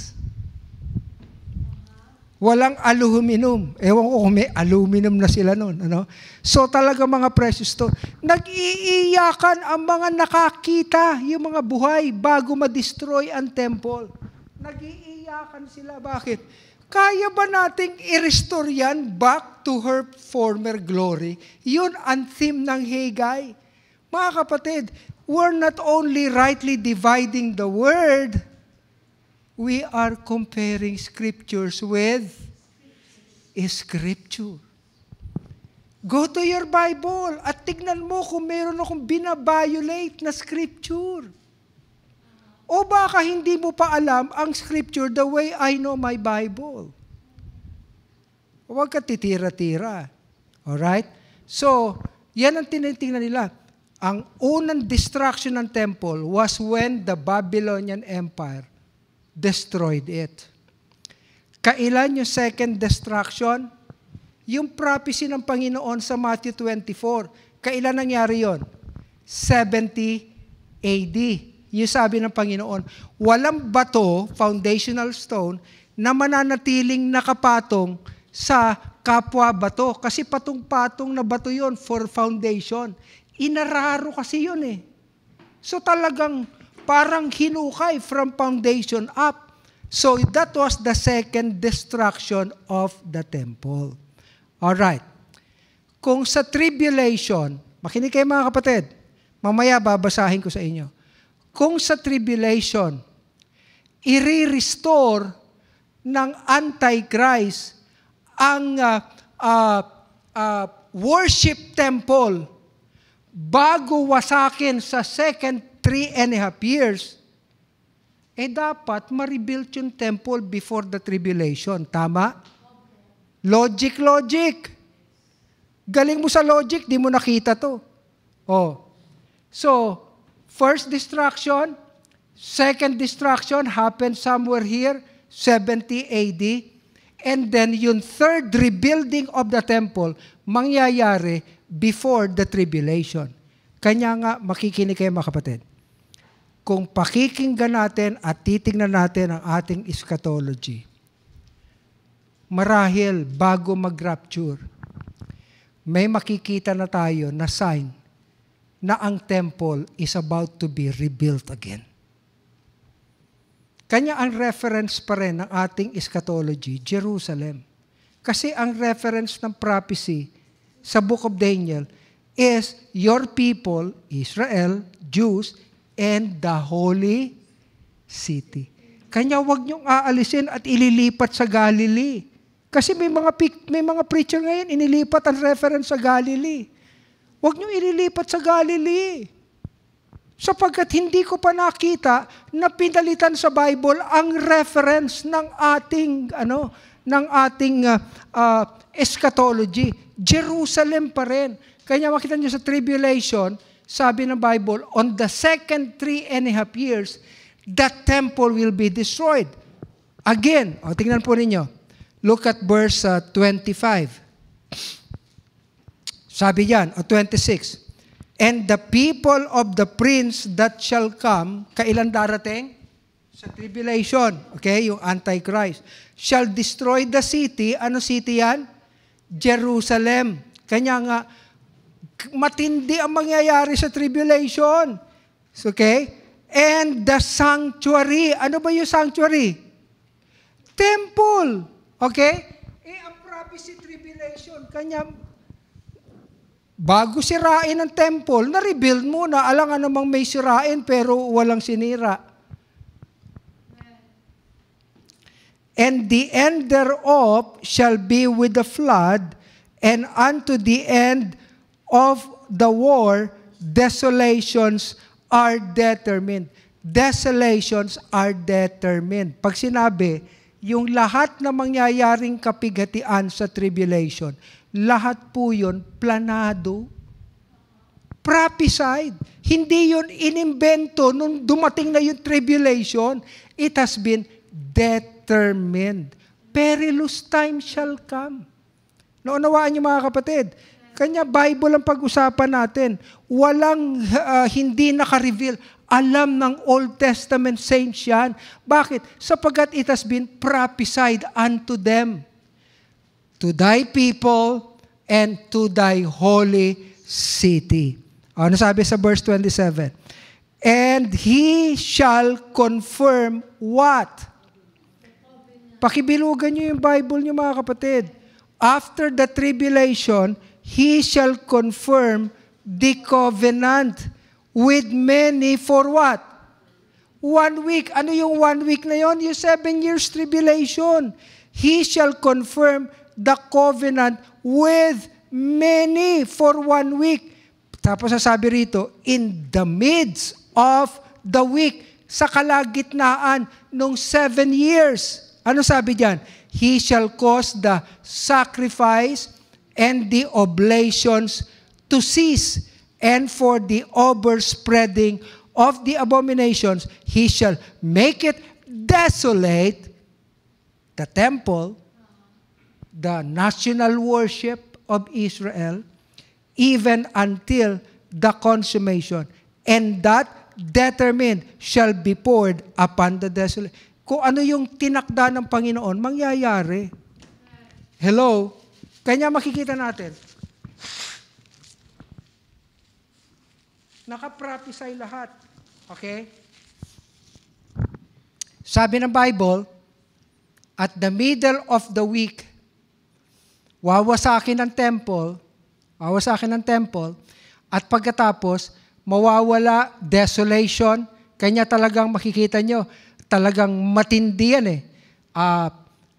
Walang aluminum. Ewan ko kung may aluminum na sila noon. Ano? So talaga mga precious to. Nag-iiyakan ang mga nakakita, yung mga buhay, bago ma-destroy ang temple. Nag-iiyakan sila. Bakit? Kaya ba nating i-restore yan back to her former glory? Yun ang theme ng Haggai. Mga kapatid, we're not only rightly dividing the word, we are comparing scriptures with scripture. Go to your Bible at tignan mo kung meron akong binabiolate na scripture. O baka hindi mo pa alam ang scripture the way I know my Bible. Huwag ka titira-tira. Alright? So, yan ang tinitingnan nila ang unang destruction ng temple was when the Babylonian Empire destroyed it. Kailan yung second destruction? Yung prophecy ng Panginoon sa Matthew 24. Kailan nangyari yon? 70 AD. Yung sabi ng Panginoon, walang bato, foundational stone, na mananatiling nakapatong sa kapwa bato. Kasi patong-patong na bato yon for foundation. Inararo kasi yun eh. So talagang parang hinukay from foundation up. So that was the second destruction of the temple. All right. Kung sa tribulation, makinig kayo mga kapatid. Mamaya babasahin ko sa inyo. Kung sa tribulation, i-restore ng Antichrist ang uh, uh, uh, worship temple bago wasakin sa second three and a half years, eh dapat ma-rebuild yung temple before the tribulation. Tama? Logic, logic. Galing mo sa logic, di mo nakita to. Oh. So, first destruction, second destruction happened somewhere here, 70 AD. And then yung third rebuilding of the temple, mangyayari before the tribulation. Kanya nga, makikinig kayo mga kapatid. Kung pakikinggan natin at titingnan natin ang ating eschatology, marahil bago mag-rapture, may makikita na tayo na sign na ang temple is about to be rebuilt again. Kanya ang reference pa rin ng ating eschatology, Jerusalem. Kasi ang reference ng prophecy sa book of Daniel is your people, Israel, Jews, and the holy city. Kanya wag niyong aalisin at ililipat sa Galilee. Kasi may mga may mga preacher ngayon inilipat ang reference sa Galilee. Wag niyo ililipat sa Galilee. Sapagkat hindi ko pa nakita na pinalitan sa Bible ang reference ng ating ano ng ating uh, uh, eschatology, Jerusalem pa rin. Kaya makita nyo sa tribulation, sabi ng Bible, on the second three and a half years, that temple will be destroyed. Again, o, tingnan po ninyo. Look at verse uh, 25. Sabi yan, o 26. And the people of the prince that shall come, kailan darating? Sa tribulation, okay, yung Antichrist, shall destroy the city. Ano city yan? Jerusalem. Kanya nga, matindi ang mangyayari sa tribulation. Okay? And the sanctuary. Ano ba yung sanctuary? Temple. Okay? Eh, ang prophecy tribulation, kanya, bago sirain ang temple, na-rebuild muna. Alang anumang may sirain pero walang sinira. and the end thereof shall be with the flood, and unto the end of the war, desolations are determined. Desolations are determined. Pag sinabi, yung lahat na mangyayaring kapighatian sa tribulation, lahat po yun planado. Prophesied. Hindi yun inimbento nung dumating na yung tribulation. It has been determined determined. Perilous time shall come. Naunawaan niyo mga kapatid, kanya Bible ang pag-usapan natin. Walang uh, hindi naka-reveal. Alam ng Old Testament saints yan. Bakit? Sapagat it has been prophesied unto them. To thy people and to thy holy city. Ano sabi sa verse 27? And he shall confirm what? Pakibilugan niyo yung Bible niyo mga kapatid. After the tribulation, He shall confirm the covenant with many for what? One week. Ano yung one week na yon? Yung seven years tribulation. He shall confirm the covenant with many for one week. Tapos sasabi rito, in the midst of the week, sa kalagitnaan nung seven years. Ano sabi diyan? He shall cause the sacrifice and the oblations to cease and for the overspreading of the abominations he shall make it desolate the temple the national worship of Israel even until the consummation and that determined shall be poured upon the desolate kung ano yung tinakda ng Panginoon, mangyayari. Hello? Kanya makikita natin. Nakaprophesy lahat. Okay? Sabi ng Bible, at the middle of the week, wawasakin ang temple, wawasakin ang temple, at pagkatapos, mawawala desolation. Kanya talagang makikita nyo, talagang matindi yan eh. Uh,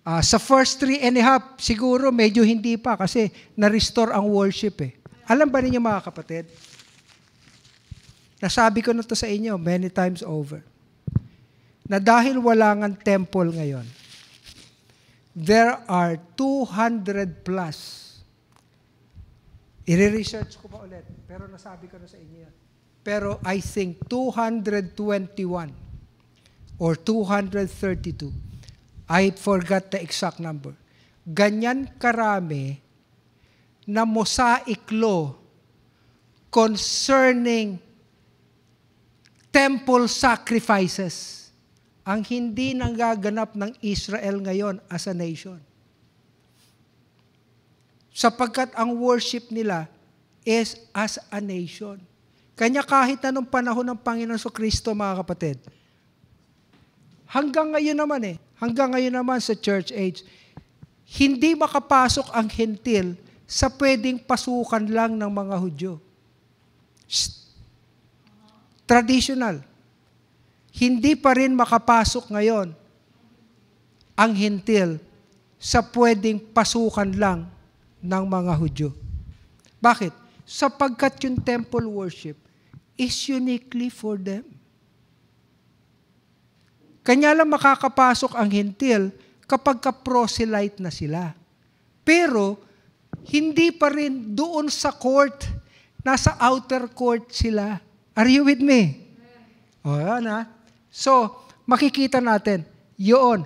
uh, sa first three and a half, siguro medyo hindi pa kasi na-restore ang worship eh. Alam ba ninyo mga kapatid? Nasabi ko na to sa inyo many times over. Na dahil wala ng temple ngayon, there are 200 plus. I-research ko pa ulit, pero nasabi ko na sa inyo yan. Pero I think 221 or 232. I forgot the exact number. Ganyan karami na mosaic law concerning temple sacrifices ang hindi nagaganap ng Israel ngayon as a nation. Sapagkat ang worship nila is as a nation. Kanya kahit anong panahon ng Panginoon so Kristo, mga kapatid, Hanggang ngayon naman eh, hanggang ngayon naman sa church age, hindi makapasok ang hentil sa pwedeng pasukan lang ng mga Hudyo. Traditional. Hindi pa rin makapasok ngayon ang hentil sa pwedeng pasukan lang ng mga Hudyo. Bakit? Sapagkat yung temple worship is uniquely for them. Kanya lang makakapasok ang hintil kapag ka-proselyte na sila. Pero, hindi pa rin doon sa court. Nasa outer court sila. Are you with me? O, yan ha. So, makikita natin, yun,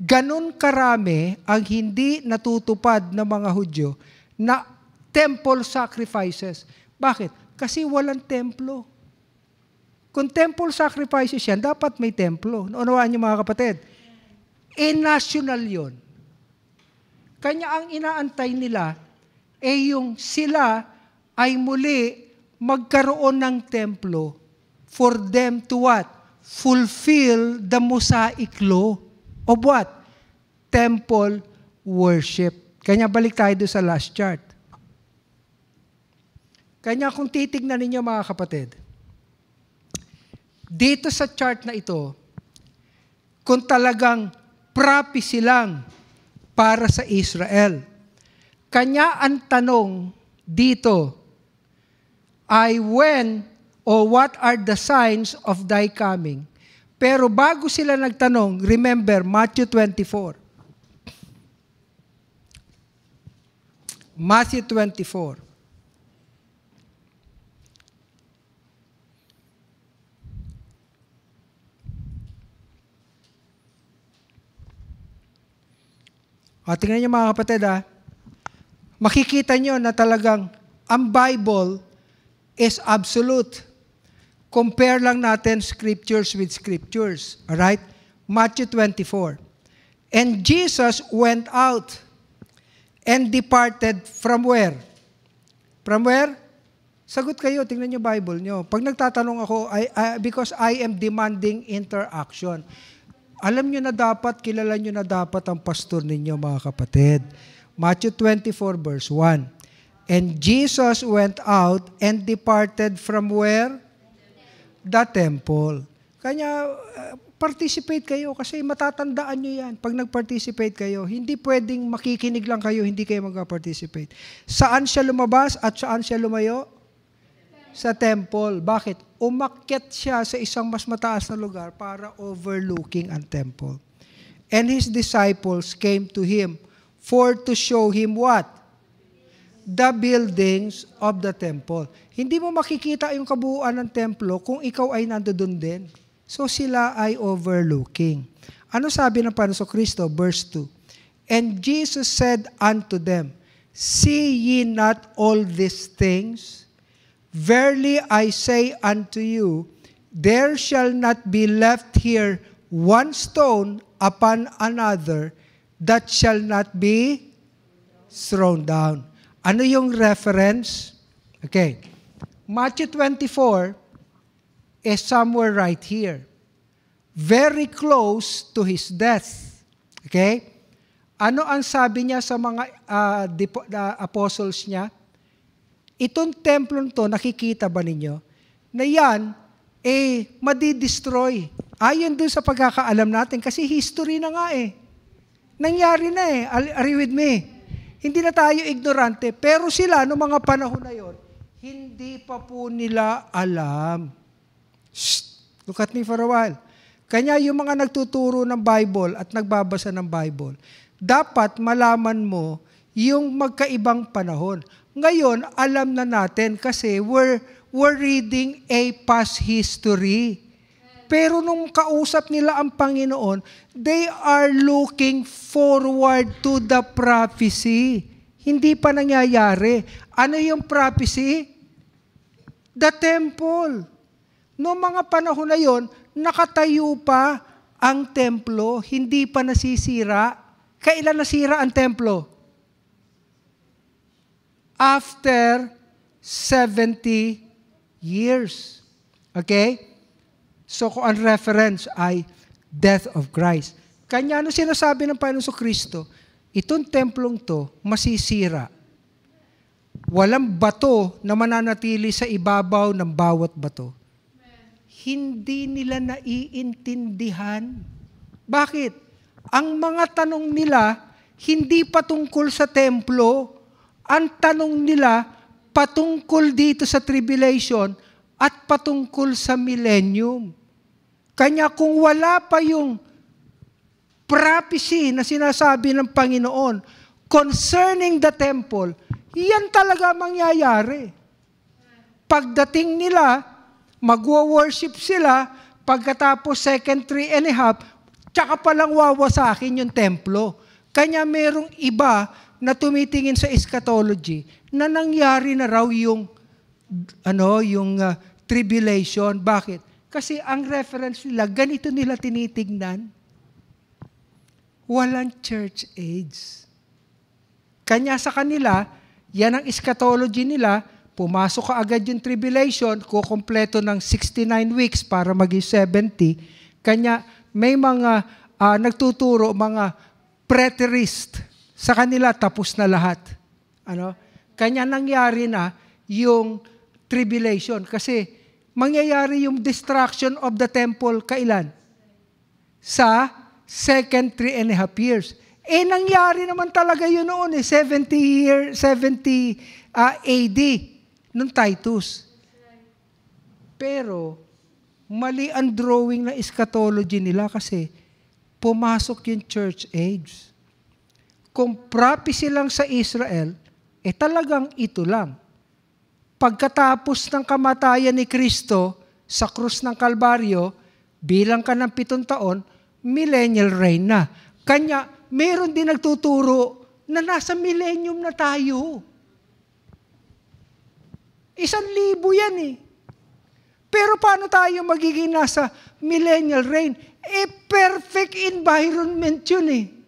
ganun karami ang hindi natutupad ng mga Hudyo na temple sacrifices. Bakit? Kasi walang templo. Kung temple sacrifices yan, dapat may templo. Naunawaan niyo mga kapatid. E national yon. Kanya ang inaantay nila ay eh, e yung sila ay muli magkaroon ng templo for them to what? Fulfill the Mosaic law of what? Temple worship. Kanya balik tayo doon sa last chart. Kanya kung titignan ninyo mga kapatid, dito sa chart na ito, kung talagang prophecy lang para sa Israel. Kanya ang tanong dito, I when or what are the signs of thy coming? Pero bago sila nagtanong, remember Matthew 24. Matthew 24. At tingnan niyo mga kapatid ha. Makikita niyo na talagang ang Bible is absolute. Compare lang natin scriptures with scriptures. Alright? Matthew 24. And Jesus went out and departed from where? From where? Sagot kayo, tingnan niyo Bible niyo. Pag nagtatanong ako, I, I, because I am demanding interaction. Alam nyo na dapat, kilala nyo na dapat ang pastor ninyo mga kapatid. Matthew 24 verse 1. And Jesus went out and departed from where? The temple. Kanya, eh, participate kayo kasi matatandaan nyo yan. Pag nag-participate kayo, hindi pwedeng makikinig lang kayo, hindi kayo mag-participate. Saan siya lumabas at saan siya lumayo? sa temple. Bakit? Umakyat siya sa isang mas mataas na lugar para overlooking ang temple. And his disciples came to him for to show him what? The buildings of the temple. Hindi mo makikita yung kabuuan ng templo kung ikaw ay nandoon din. So sila ay overlooking. Ano sabi ng Panginoon Kristo? Verse 2. And Jesus said unto them, See ye not all these things? Verily I say unto you, there shall not be left here one stone upon another that shall not be thrown down. Ano yung reference? Okay. Matthew 24 is somewhere right here. Very close to his death. Okay? Ano ang sabi niya sa mga uh, apostles niya? itong templo to, nakikita ba ninyo, na yan, eh, madidestroy. Ayon dun sa pagkakaalam natin, kasi history na nga eh. Nangyari na eh. Are you with me? Hindi na tayo ignorante. Pero sila, noong mga panahon na yon, hindi pa po nila alam. Shh, look at me for a while. Kanya yung mga nagtuturo ng Bible at nagbabasa ng Bible, dapat malaman mo yung magkaibang panahon. Ngayon, alam na natin kasi we're, we're reading a past history. Pero nung kausap nila ang Panginoon, they are looking forward to the prophecy. Hindi pa nangyayari. Ano yung prophecy? The temple. Noong mga panahon na yon, nakatayo pa ang templo, hindi pa nasisira. Kailan nasira ang templo? after 70 years. Okay? So kung ang reference ay death of Christ. Kanya ano sinasabi ng Panginoon Kristo? Itong templong to masisira. Walang bato na mananatili sa ibabaw ng bawat bato. Hindi nila naiintindihan. Bakit? Ang mga tanong nila, hindi pa tungkol sa templo ang tanong nila patungkol dito sa tribulation at patungkol sa millennium. Kanya kung wala pa yung prophecy na sinasabi ng Panginoon concerning the temple, yan talaga mangyayari. Pagdating nila, magwo-worship sila, pagkatapos second three and a half, tsaka palang wawasakin yung templo. Kanya merong iba na tumitingin sa eschatology na nangyari na raw yung ano yung uh, tribulation. Bakit? Kasi ang reference nila ganito nila tinitingnan. Walang church age. Kanya sa kanila, yan ang eschatology nila, pumasok ka agad yung tribulation, kukumpleto ng 69 weeks para maging 70. Kanya may mga uh, nagtuturo, mga preterist sa kanila, tapos na lahat. Ano? Kanya nangyari na yung tribulation. Kasi mangyayari yung destruction of the temple kailan? Sa second three and a half years. Eh, nangyari naman talaga yun noon eh, 70 year, 70 uh, AD ng Titus. Pero, mali ang drawing ng eschatology nila kasi pumasok yung church age kung prophecy lang sa Israel, eh talagang ito lang. Pagkatapos ng kamatayan ni Kristo sa krus ng Kalbaryo, bilang ka ng pitong taon, millennial reign na. Kanya, meron din nagtuturo na nasa millennium na tayo. Isang libo yan eh. Pero paano tayo magiging nasa millennial reign? Eh, perfect environment yun eh.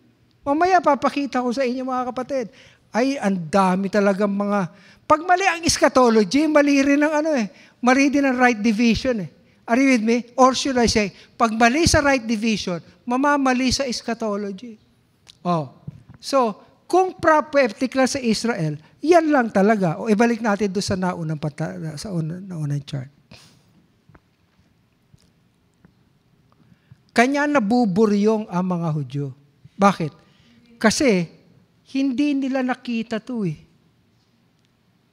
Mamaya papakita ko sa inyo mga kapatid. Ay, ang dami talaga mga... Pag mali ang eschatology, mali rin ang ano eh. Mali din ang right division eh. Are you with me? Or should I say, pag mali sa right division, mamamali sa eschatology. Oh. So, kung prophetic lang sa Israel, yan lang talaga. O ibalik natin doon sa naunang, pata, sa unang, naunang chart. Kanya nabuburyong ang mga Hudyo. Bakit? Kasi, hindi nila nakita to eh.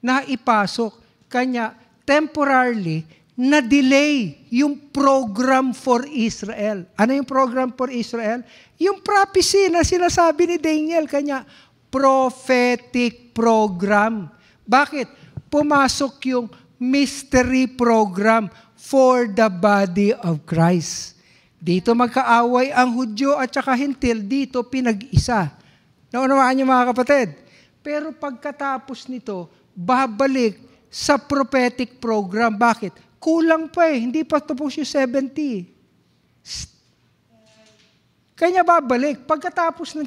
Naipasok. Kanya, temporarily, na-delay yung program for Israel. Ano yung program for Israel? Yung prophecy na sinasabi ni Daniel, kanya, prophetic program. Bakit? Pumasok yung mystery program for the body of Christ. Dito magkaaway ang Hudyo at saka Hintil, dito pinag-isa. Naunawaan niyo mga kapatid? Pero pagkatapos nito, babalik sa prophetic program. Bakit? Kulang pa eh. Hindi pa tapos yung 70. Kanya babalik. Pagkatapos ng...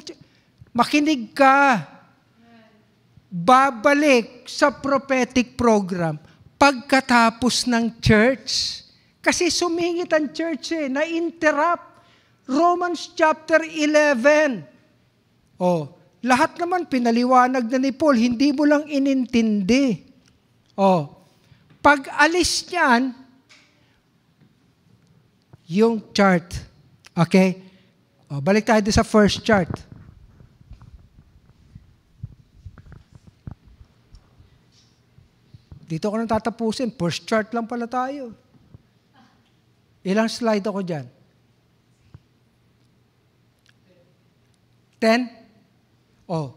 Makinig ka. Babalik sa prophetic program pagkatapos ng church. Kasi sumingit ang church eh, na-interrupt. Romans chapter 11 Oh, lahat naman pinaliwanag na ni Paul, hindi mo lang inintindi. Oh, pag alis niyan, yung chart. Okay? Oh, balik tayo sa first chart. Dito ko nang tatapusin. First chart lang pala tayo. Ilang slide ako dyan? Ten? Oh,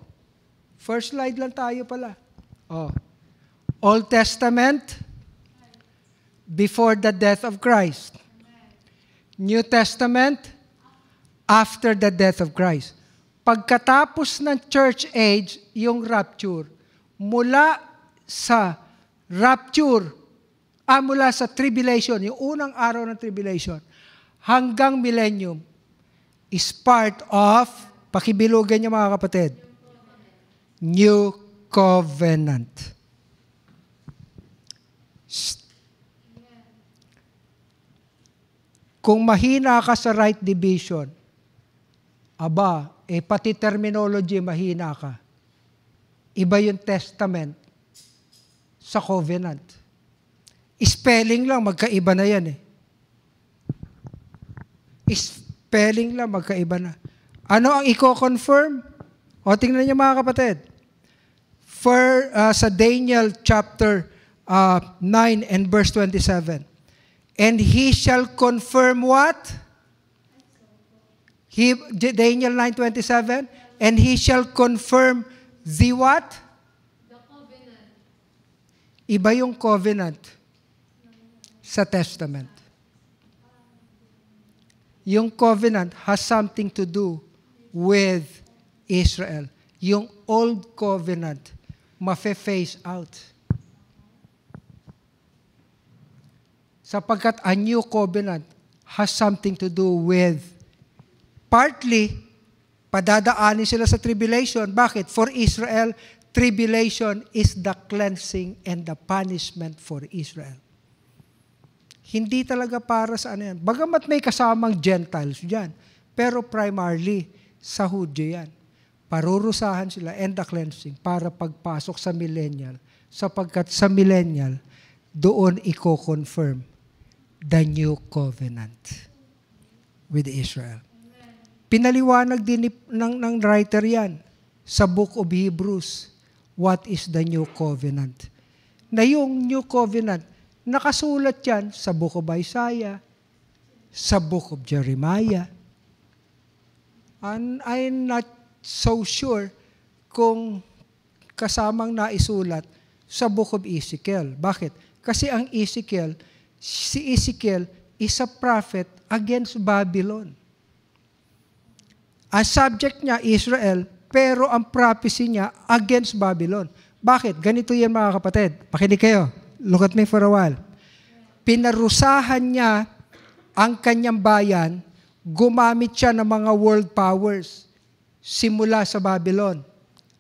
first slide lang tayo pala. Oh, Old Testament, before the death of Christ. New Testament, after the death of Christ. Pagkatapos ng church age, yung rapture. Mula sa rapture, ah, mula sa tribulation, yung unang araw ng tribulation, hanggang millennium, is part of Pakibilugan niyo mga kapatid. New covenant. Shh. Kung mahina ka sa right division, aba, eh pati terminology mahina ka. Iba yung testament sa covenant. Spelling lang, magkaiba na yan eh. Spelling lang, magkaiba na. Ano ang i-confirm? O tingnan niyo mga kapatid. For, uh, sa Daniel chapter uh, 9 and verse 27. And he shall confirm what? He, Daniel 9.27. And he shall confirm the what? The covenant. Iba yung covenant sa testament. Yung covenant has something to do with Israel. Yung old covenant, mafe-face out. Sapagkat a new covenant has something to do with partly padadaanin sila sa tribulation. Bakit? For Israel, tribulation is the cleansing and the punishment for Israel. Hindi talaga para sa ano yan. Bagamat may kasamang Gentiles dyan, pero primarily, sa Hudyo yan. Parurusahan sila and the cleansing para pagpasok sa millennial. Sapagkat sa millennial, doon i-confirm the new covenant with Israel. Pinaliwanag din ni, ng, ng writer yan sa Book of Hebrews, what is the new covenant? Na yung new covenant, nakasulat yan sa Book of Isaiah, sa Book of Jeremiah, And I'm not so sure kung kasamang naisulat sa Book of Ezekiel. Bakit? Kasi ang Ezekiel, si Ezekiel is a prophet against Babylon. Ang subject niya, Israel, pero ang prophecy niya against Babylon. Bakit? Ganito yan mga kapatid. Pakinig kayo. Look at me for a while. Pinarusahan niya ang kanyang bayan gumamit siya ng mga world powers simula sa Babylon.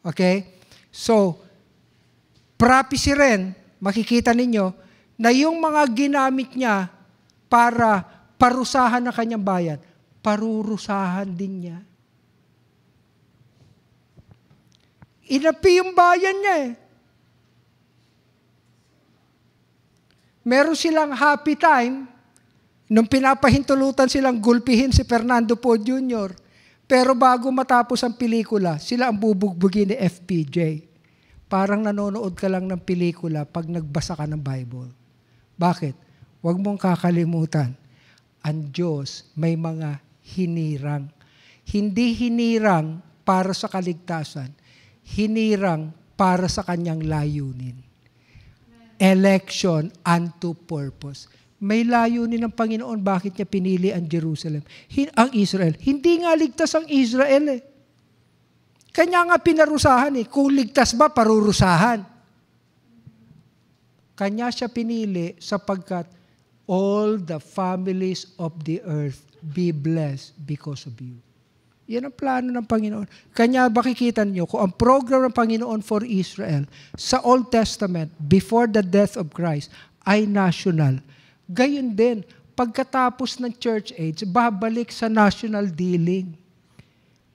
Okay? So, prophecy rin, makikita ninyo, na yung mga ginamit niya para parusahan ng kanyang bayan, parurusahan din niya. Inapi yung bayan niya eh. Meron silang happy time, Nung pinapahintulutan silang gulpihin si Fernando Poe Jr., pero bago matapos ang pelikula, sila ang bubugbugin ni FPJ. Parang nanonood ka lang ng pelikula pag nagbasa ka ng Bible. Bakit? Huwag mong kakalimutan, ang Diyos may mga hinirang. Hindi hinirang para sa kaligtasan, hinirang para sa kanyang layunin. Election unto purpose. May layunin ng Panginoon bakit niya pinili ang Jerusalem, ang Israel. Hindi nga ligtas ang Israel eh. Kanya nga pinarusahan eh. Kung ligtas ba, parurusahan. Kanya siya pinili sapagkat all the families of the earth be blessed because of you. Yan ang plano ng Panginoon. Kanya makikita niyo kung ang program ng Panginoon for Israel sa Old Testament before the death of Christ ay national Gayun din, pagkatapos ng church age, babalik sa national dealing.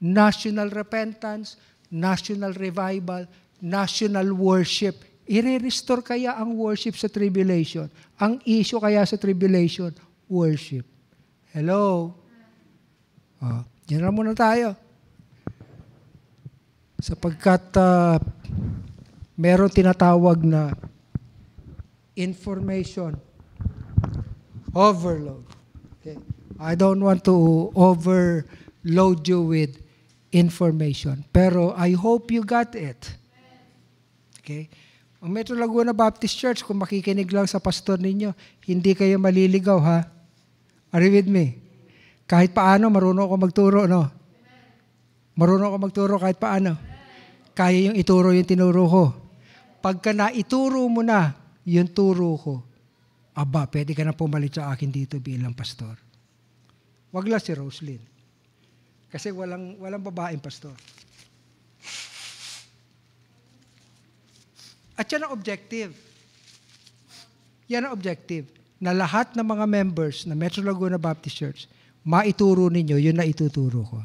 National repentance, national revival, national worship. I-restore kaya ang worship sa tribulation. Ang issue kaya sa tribulation, worship. Hello? Oh, general lang muna tayo. Sapagkat uh, ah, meron tinatawag na information Overload. Okay. I don't want to overload you with information. Pero I hope you got it. Okay? Ang Metro Laguna Baptist Church, kung makikinig lang sa pastor ninyo, hindi kayo maliligaw, ha? Are you with me? Kahit paano, marunong ako magturo, no? Marunong ako magturo kahit paano. Kaya yung ituro yung tinuro ko. Pagka na ituro mo na yung turo ko, Aba, pwede ka na pumalit sa akin dito bilang pastor. Wag lang si Roslyn. Kasi walang, walang babaeng pastor. At yan ang objective. Yan ang objective. Na lahat ng mga members ng Metro Laguna Baptist Church, maituro ninyo yun na ituturo ko.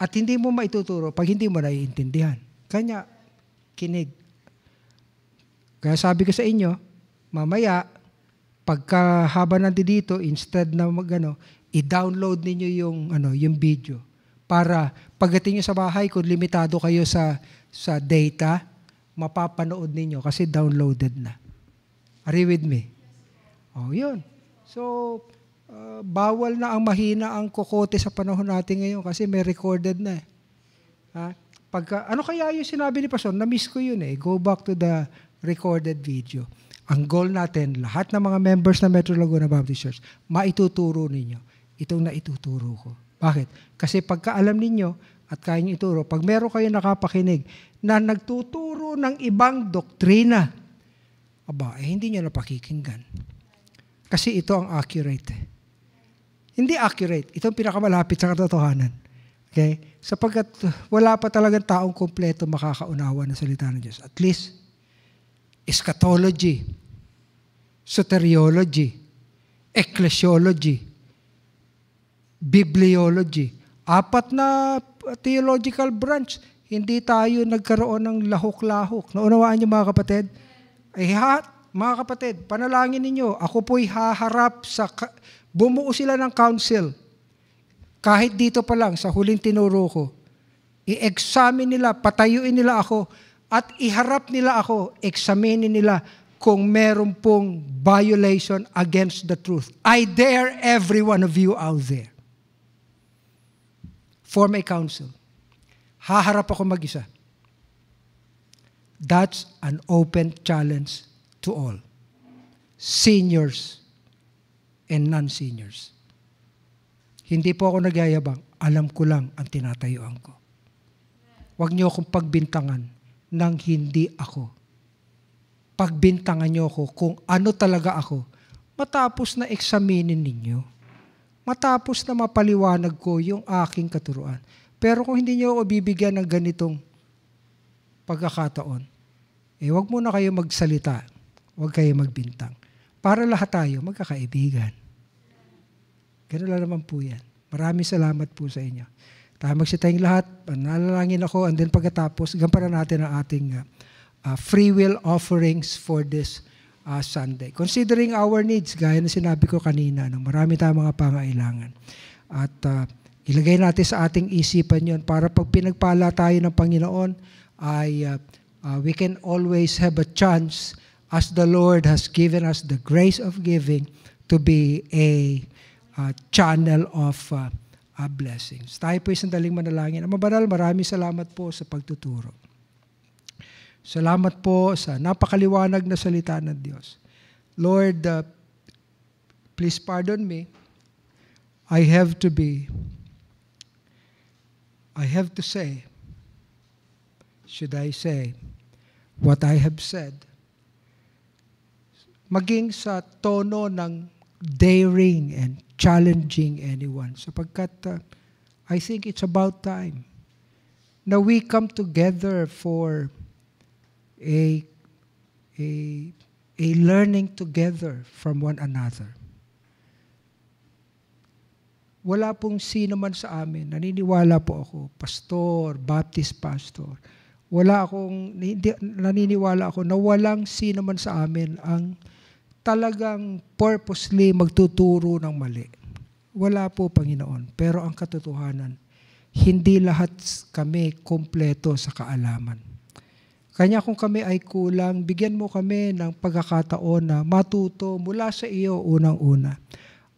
At hindi mo maituturo pag hindi mo naiintindihan. Kanya, kinig. Kaya sabi ko sa inyo, mamaya, pagkahaba haba natin dito, instead na magano, i-download ninyo yung, ano, yung video. Para pagdating nyo sa bahay, kung limitado kayo sa, sa data, mapapanood ninyo kasi downloaded na. Are you with me? Oh, yun. So, uh, bawal na ang mahina ang kokote sa panahon natin ngayon kasi may recorded na eh. Ha? Pagka, ano kaya yung sinabi ni Pastor? Na-miss ko yun eh. Go back to the recorded video. Ang goal natin, lahat ng mga members ng Metro Laguna Baptist Church, maituturo ninyo itong naituturo ko. Bakit? Kasi pagkaalam ninyo at kaya nyo ituro, pag meron kayo nakapakinig na nagtuturo ng ibang doktrina, aba, eh hindi nyo napakikinggan. Kasi ito ang accurate. Eh. Hindi accurate. Ito ang pinakamalapit sa katotohanan. Okay? Sapagkat uh, wala pa talagang taong kompleto makakaunawa ng salita ng Diyos. At least, eschatology, soteriology, ecclesiology, bibliology. Apat na theological branch. Hindi tayo nagkaroon ng lahok-lahok. Naunawaan niyo mga kapatid? Ay ha, mga kapatid, panalangin ninyo. Ako po'y haharap sa... Ka- Bumuo sila ng council. Kahit dito pa lang, sa huling tinuro ko, i-examine nila, patayuin nila ako at iharap nila ako, eksaminin nila kung meron pong violation against the truth. I dare every one of you out there. Form a council. Haharap ako mag-isa. That's an open challenge to all. Seniors and non-seniors. Hindi po ako nagyayabang. Alam ko lang ang tinatayuan ko. Huwag niyo akong pagbintangan ng hindi ako. Pagbintangan niyo ako kung ano talaga ako matapos na eksaminin ninyo. Matapos na mapaliwanag ko yung aking katuruan. Pero kung hindi niyo ako bibigyan ng ganitong pagkakataon, eh wag muna kayo magsalita. wag kayo magbintang. Para lahat tayo magkakaibigan. Ganun lang naman po yan. Maraming salamat po sa inyo. Tayo magsitayong lahat, panalangin ako, and then pagkatapos, gamparan natin ang ating uh, free will offerings for this uh, Sunday. Considering our needs, gaya na sinabi ko kanina, no, marami tayong mga pangailangan. At uh, ilagay natin sa ating isipan yon para pag pinagpala tayo ng Panginoon, ay uh, uh, we can always have a chance as the Lord has given us the grace of giving to be a uh, channel of uh, uh, blessings. Tayo po sandaling manalangin. Ama Banal, maraming salamat po sa pagtuturo. Salamat po sa napakaliwanag na salita ng Diyos. Lord, uh, please pardon me. I have to be, I have to say, should I say, what I have said. Maging sa tono ng daring and challenging anyone. Sapagkat uh, I think it's about time na we come together for a, a, a learning together from one another. Wala pong sino man sa amin, naniniwala po ako, pastor, baptist pastor, wala akong, hindi, naniniwala ako na walang sino man sa amin ang talagang purposely magtuturo ng mali. Wala po, Panginoon. Pero ang katotohanan, hindi lahat kami kompleto sa kaalaman. Kanya kung kami ay kulang, bigyan mo kami ng pagkakataon na matuto mula sa iyo unang-una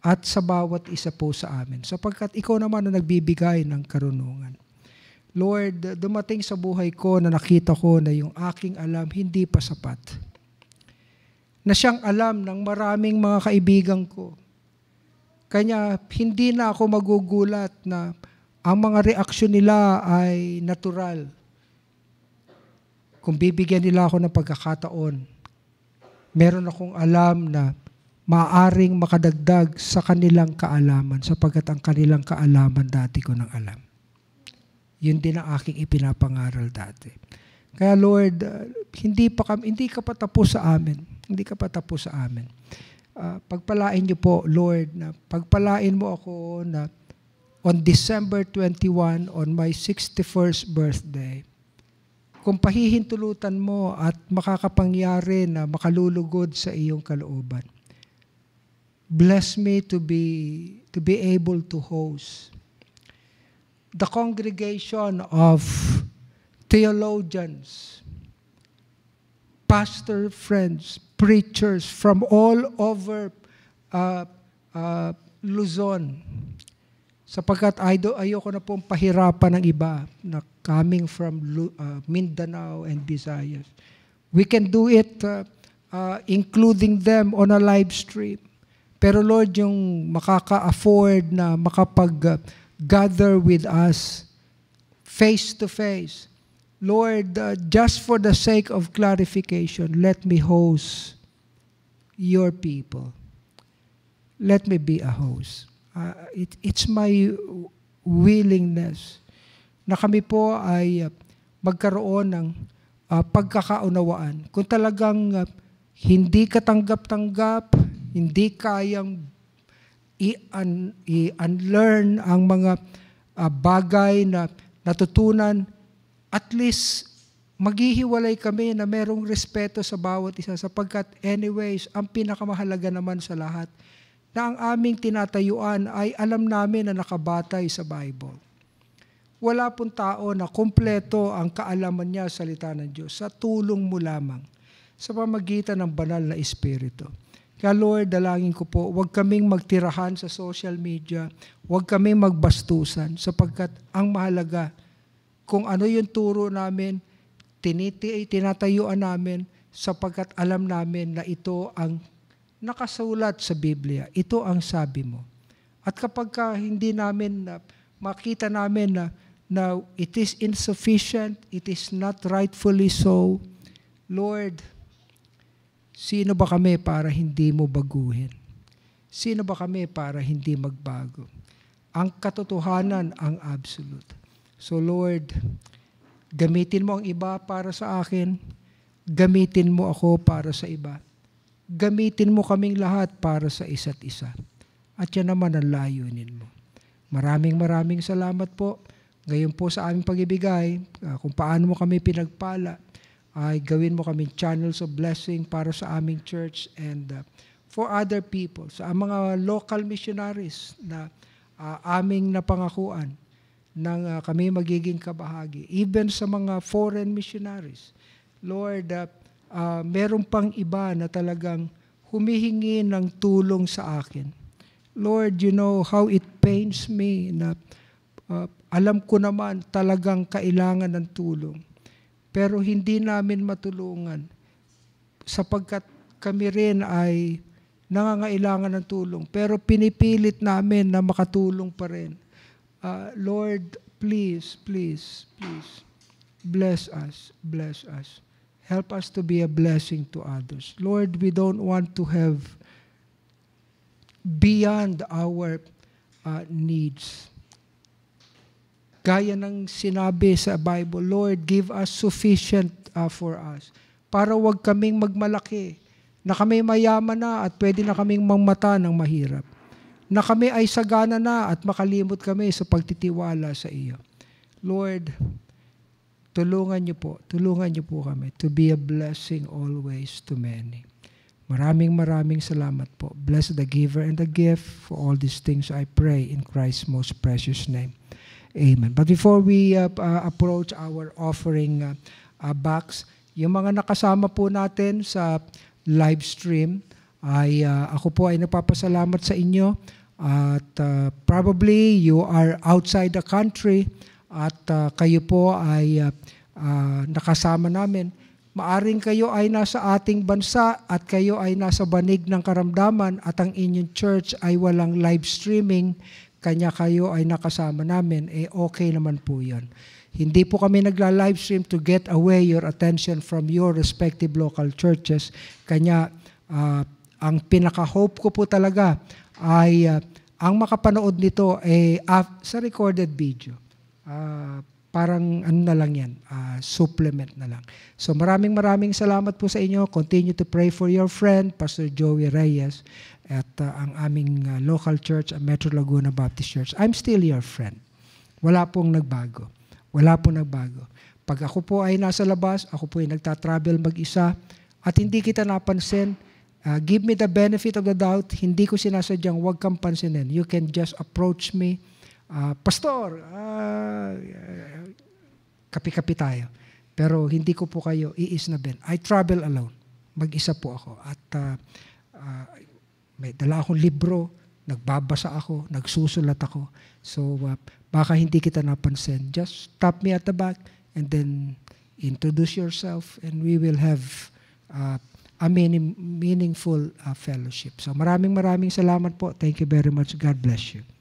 at sa bawat isa po sa amin. Sapagkat ikaw naman ang nagbibigay ng karunungan. Lord, dumating sa buhay ko na nakita ko na yung aking alam hindi pa sapat na siyang alam ng maraming mga kaibigan ko. Kanya hindi na ako magugulat na ang mga reaksyon nila ay natural. Kung bibigyan nila ako ng pagkakataon, meron akong alam na maaring makadagdag sa kanilang kaalaman sapagkat ang kanilang kaalaman dati ko nang alam. Yun din ang aking ipinapangaral dati. Kaya Lord, ah, hindi pa kami, hindi ka pa tapos sa amin. Hindi ka pa tapos sa amin. Uh, pagpalain niyo po, Lord, na pagpalain mo ako na on December 21, on my 61st birthday, kung pahihintulutan mo at makakapangyari na makalulugod sa iyong kalooban. Bless me to be to be able to host the congregation of theologians, pastor friends, preachers from all over uh, uh, Luzon. Sapagkat ayo, ayoko na pong pahirapan ng iba na coming from uh, Mindanao and Visayas. We can do it uh, uh, including them on a live stream. Pero Lord, yung makaka-afford na makapag-gather uh, with us face to face, Lord, uh, just for the sake of clarification, let me host your people. Let me be a host. Uh, it, it's my willingness na kami po ay uh, magkaroon ng uh, pagkakaunawaan. Kung talagang uh, hindi katanggap-tanggap, hindi kayang i-unlearn -un ang mga uh, bagay na natutunan, at least maghihiwalay kami na merong respeto sa bawat isa sapagkat anyways, ang pinakamahalaga naman sa lahat na ang aming tinatayuan ay alam namin na nakabatay sa Bible. Wala pong tao na kumpleto ang kaalaman niya sa salita ng Diyos sa tulong mo lamang sa pamagitan ng banal na Espiritu. Kaya Lord, dalangin ko po, huwag kaming magtirahan sa social media, huwag kaming magbastusan sapagkat ang mahalaga kung ano yung turo namin, tiniti, tinatayuan namin sapagkat alam namin na ito ang nakasulat sa Biblia. Ito ang sabi mo. At kapag ka hindi namin na, makita namin na Now, it is insufficient, it is not rightfully so. Lord, sino ba kami para hindi mo baguhin? Sino ba kami para hindi magbago? Ang katotohanan ang absolute. So Lord, gamitin mo ang iba para sa akin. Gamitin mo ako para sa iba. Gamitin mo kaming lahat para sa isa't isa. At yan naman ang layunin mo. Maraming maraming salamat po. Ngayon po sa aming pagibigay, ah, kung paano mo kami pinagpala, ay gawin mo kami channels of blessing para sa aming church and uh, for other people, sa mga local missionaries na uh, aming napangakuan nang uh, ah, kami magiging kabahagi. Even sa mga foreign missionaries, Lord, uh, uh, meron pang iba na talagang humihingi ng tulong sa akin. Lord, you know how it pains me na uh, alam ko naman talagang kailangan ng tulong. Pero hindi namin matulungan sapagkat kami rin ay nangangailangan ng tulong. Pero pinipilit namin na makatulong pa rin uh, Lord, please, please, please, bless us, bless us. Help us to be a blessing to others. Lord, we don't want to have beyond our uh, needs. Gaya ng sinabi sa Bible, Lord, give us sufficient uh, for us. Para wag kaming magmalaki, na kami mayaman na at pwede na kaming mamata ng mahirap na kami ay sagana na at makalimot kami sa pagtitiwala sa iyo. Lord, tulungan niyo po, tulungan niyo po kami to be a blessing always to many. Maraming maraming salamat po. Bless the giver and the gift for all these things I pray in Christ's most precious name. Amen. But before we uh, uh, approach our offering uh, uh, box, yung mga nakasama po natin sa live stream, ay uh, ako po ay nagpapasalamat sa inyo at uh, probably you are outside the country at uh, kayo po ay uh, uh, nakasama namin. Maaring kayo ay nasa ating bansa at kayo ay nasa banig ng karamdaman at ang inyong church ay walang live streaming, kanya kayo ay nakasama namin, eh okay naman po yon. Hindi po kami nagla-live stream to get away your attention from your respective local churches. Kanya, uh, ang pinaka-hope ko po talaga ay uh, ang makapanood nito ay uh, eh, sa recorded video. Uh, parang ano na lang yan, uh, supplement na lang. So maraming maraming salamat po sa inyo. Continue to pray for your friend, Pastor Joey Reyes, at uh, ang aming uh, local church, Metro Laguna Baptist Church. I'm still your friend. Wala pong nagbago. Wala pong nagbago. Pag ako po ay nasa labas, ako po ay nagtatravel mag-isa, at hindi kita napansin, Uh, give me the benefit of the doubt. Hindi ko sinasadyang huwag kang pansinin. You can just approach me. Uh, Pastor, uh, kapi-kapi tayo. Pero hindi ko po kayo iisnabin. I travel alone. Mag-isa po ako. At uh, uh, may dala akong libro, nagbabasa ako, nagsusulat ako. So uh, baka hindi kita napansin. Just tap me at the back and then introduce yourself and we will have uh, a meaning, meaningful uh, fellowship. So maraming maraming salamat po. Thank you very much. God bless you.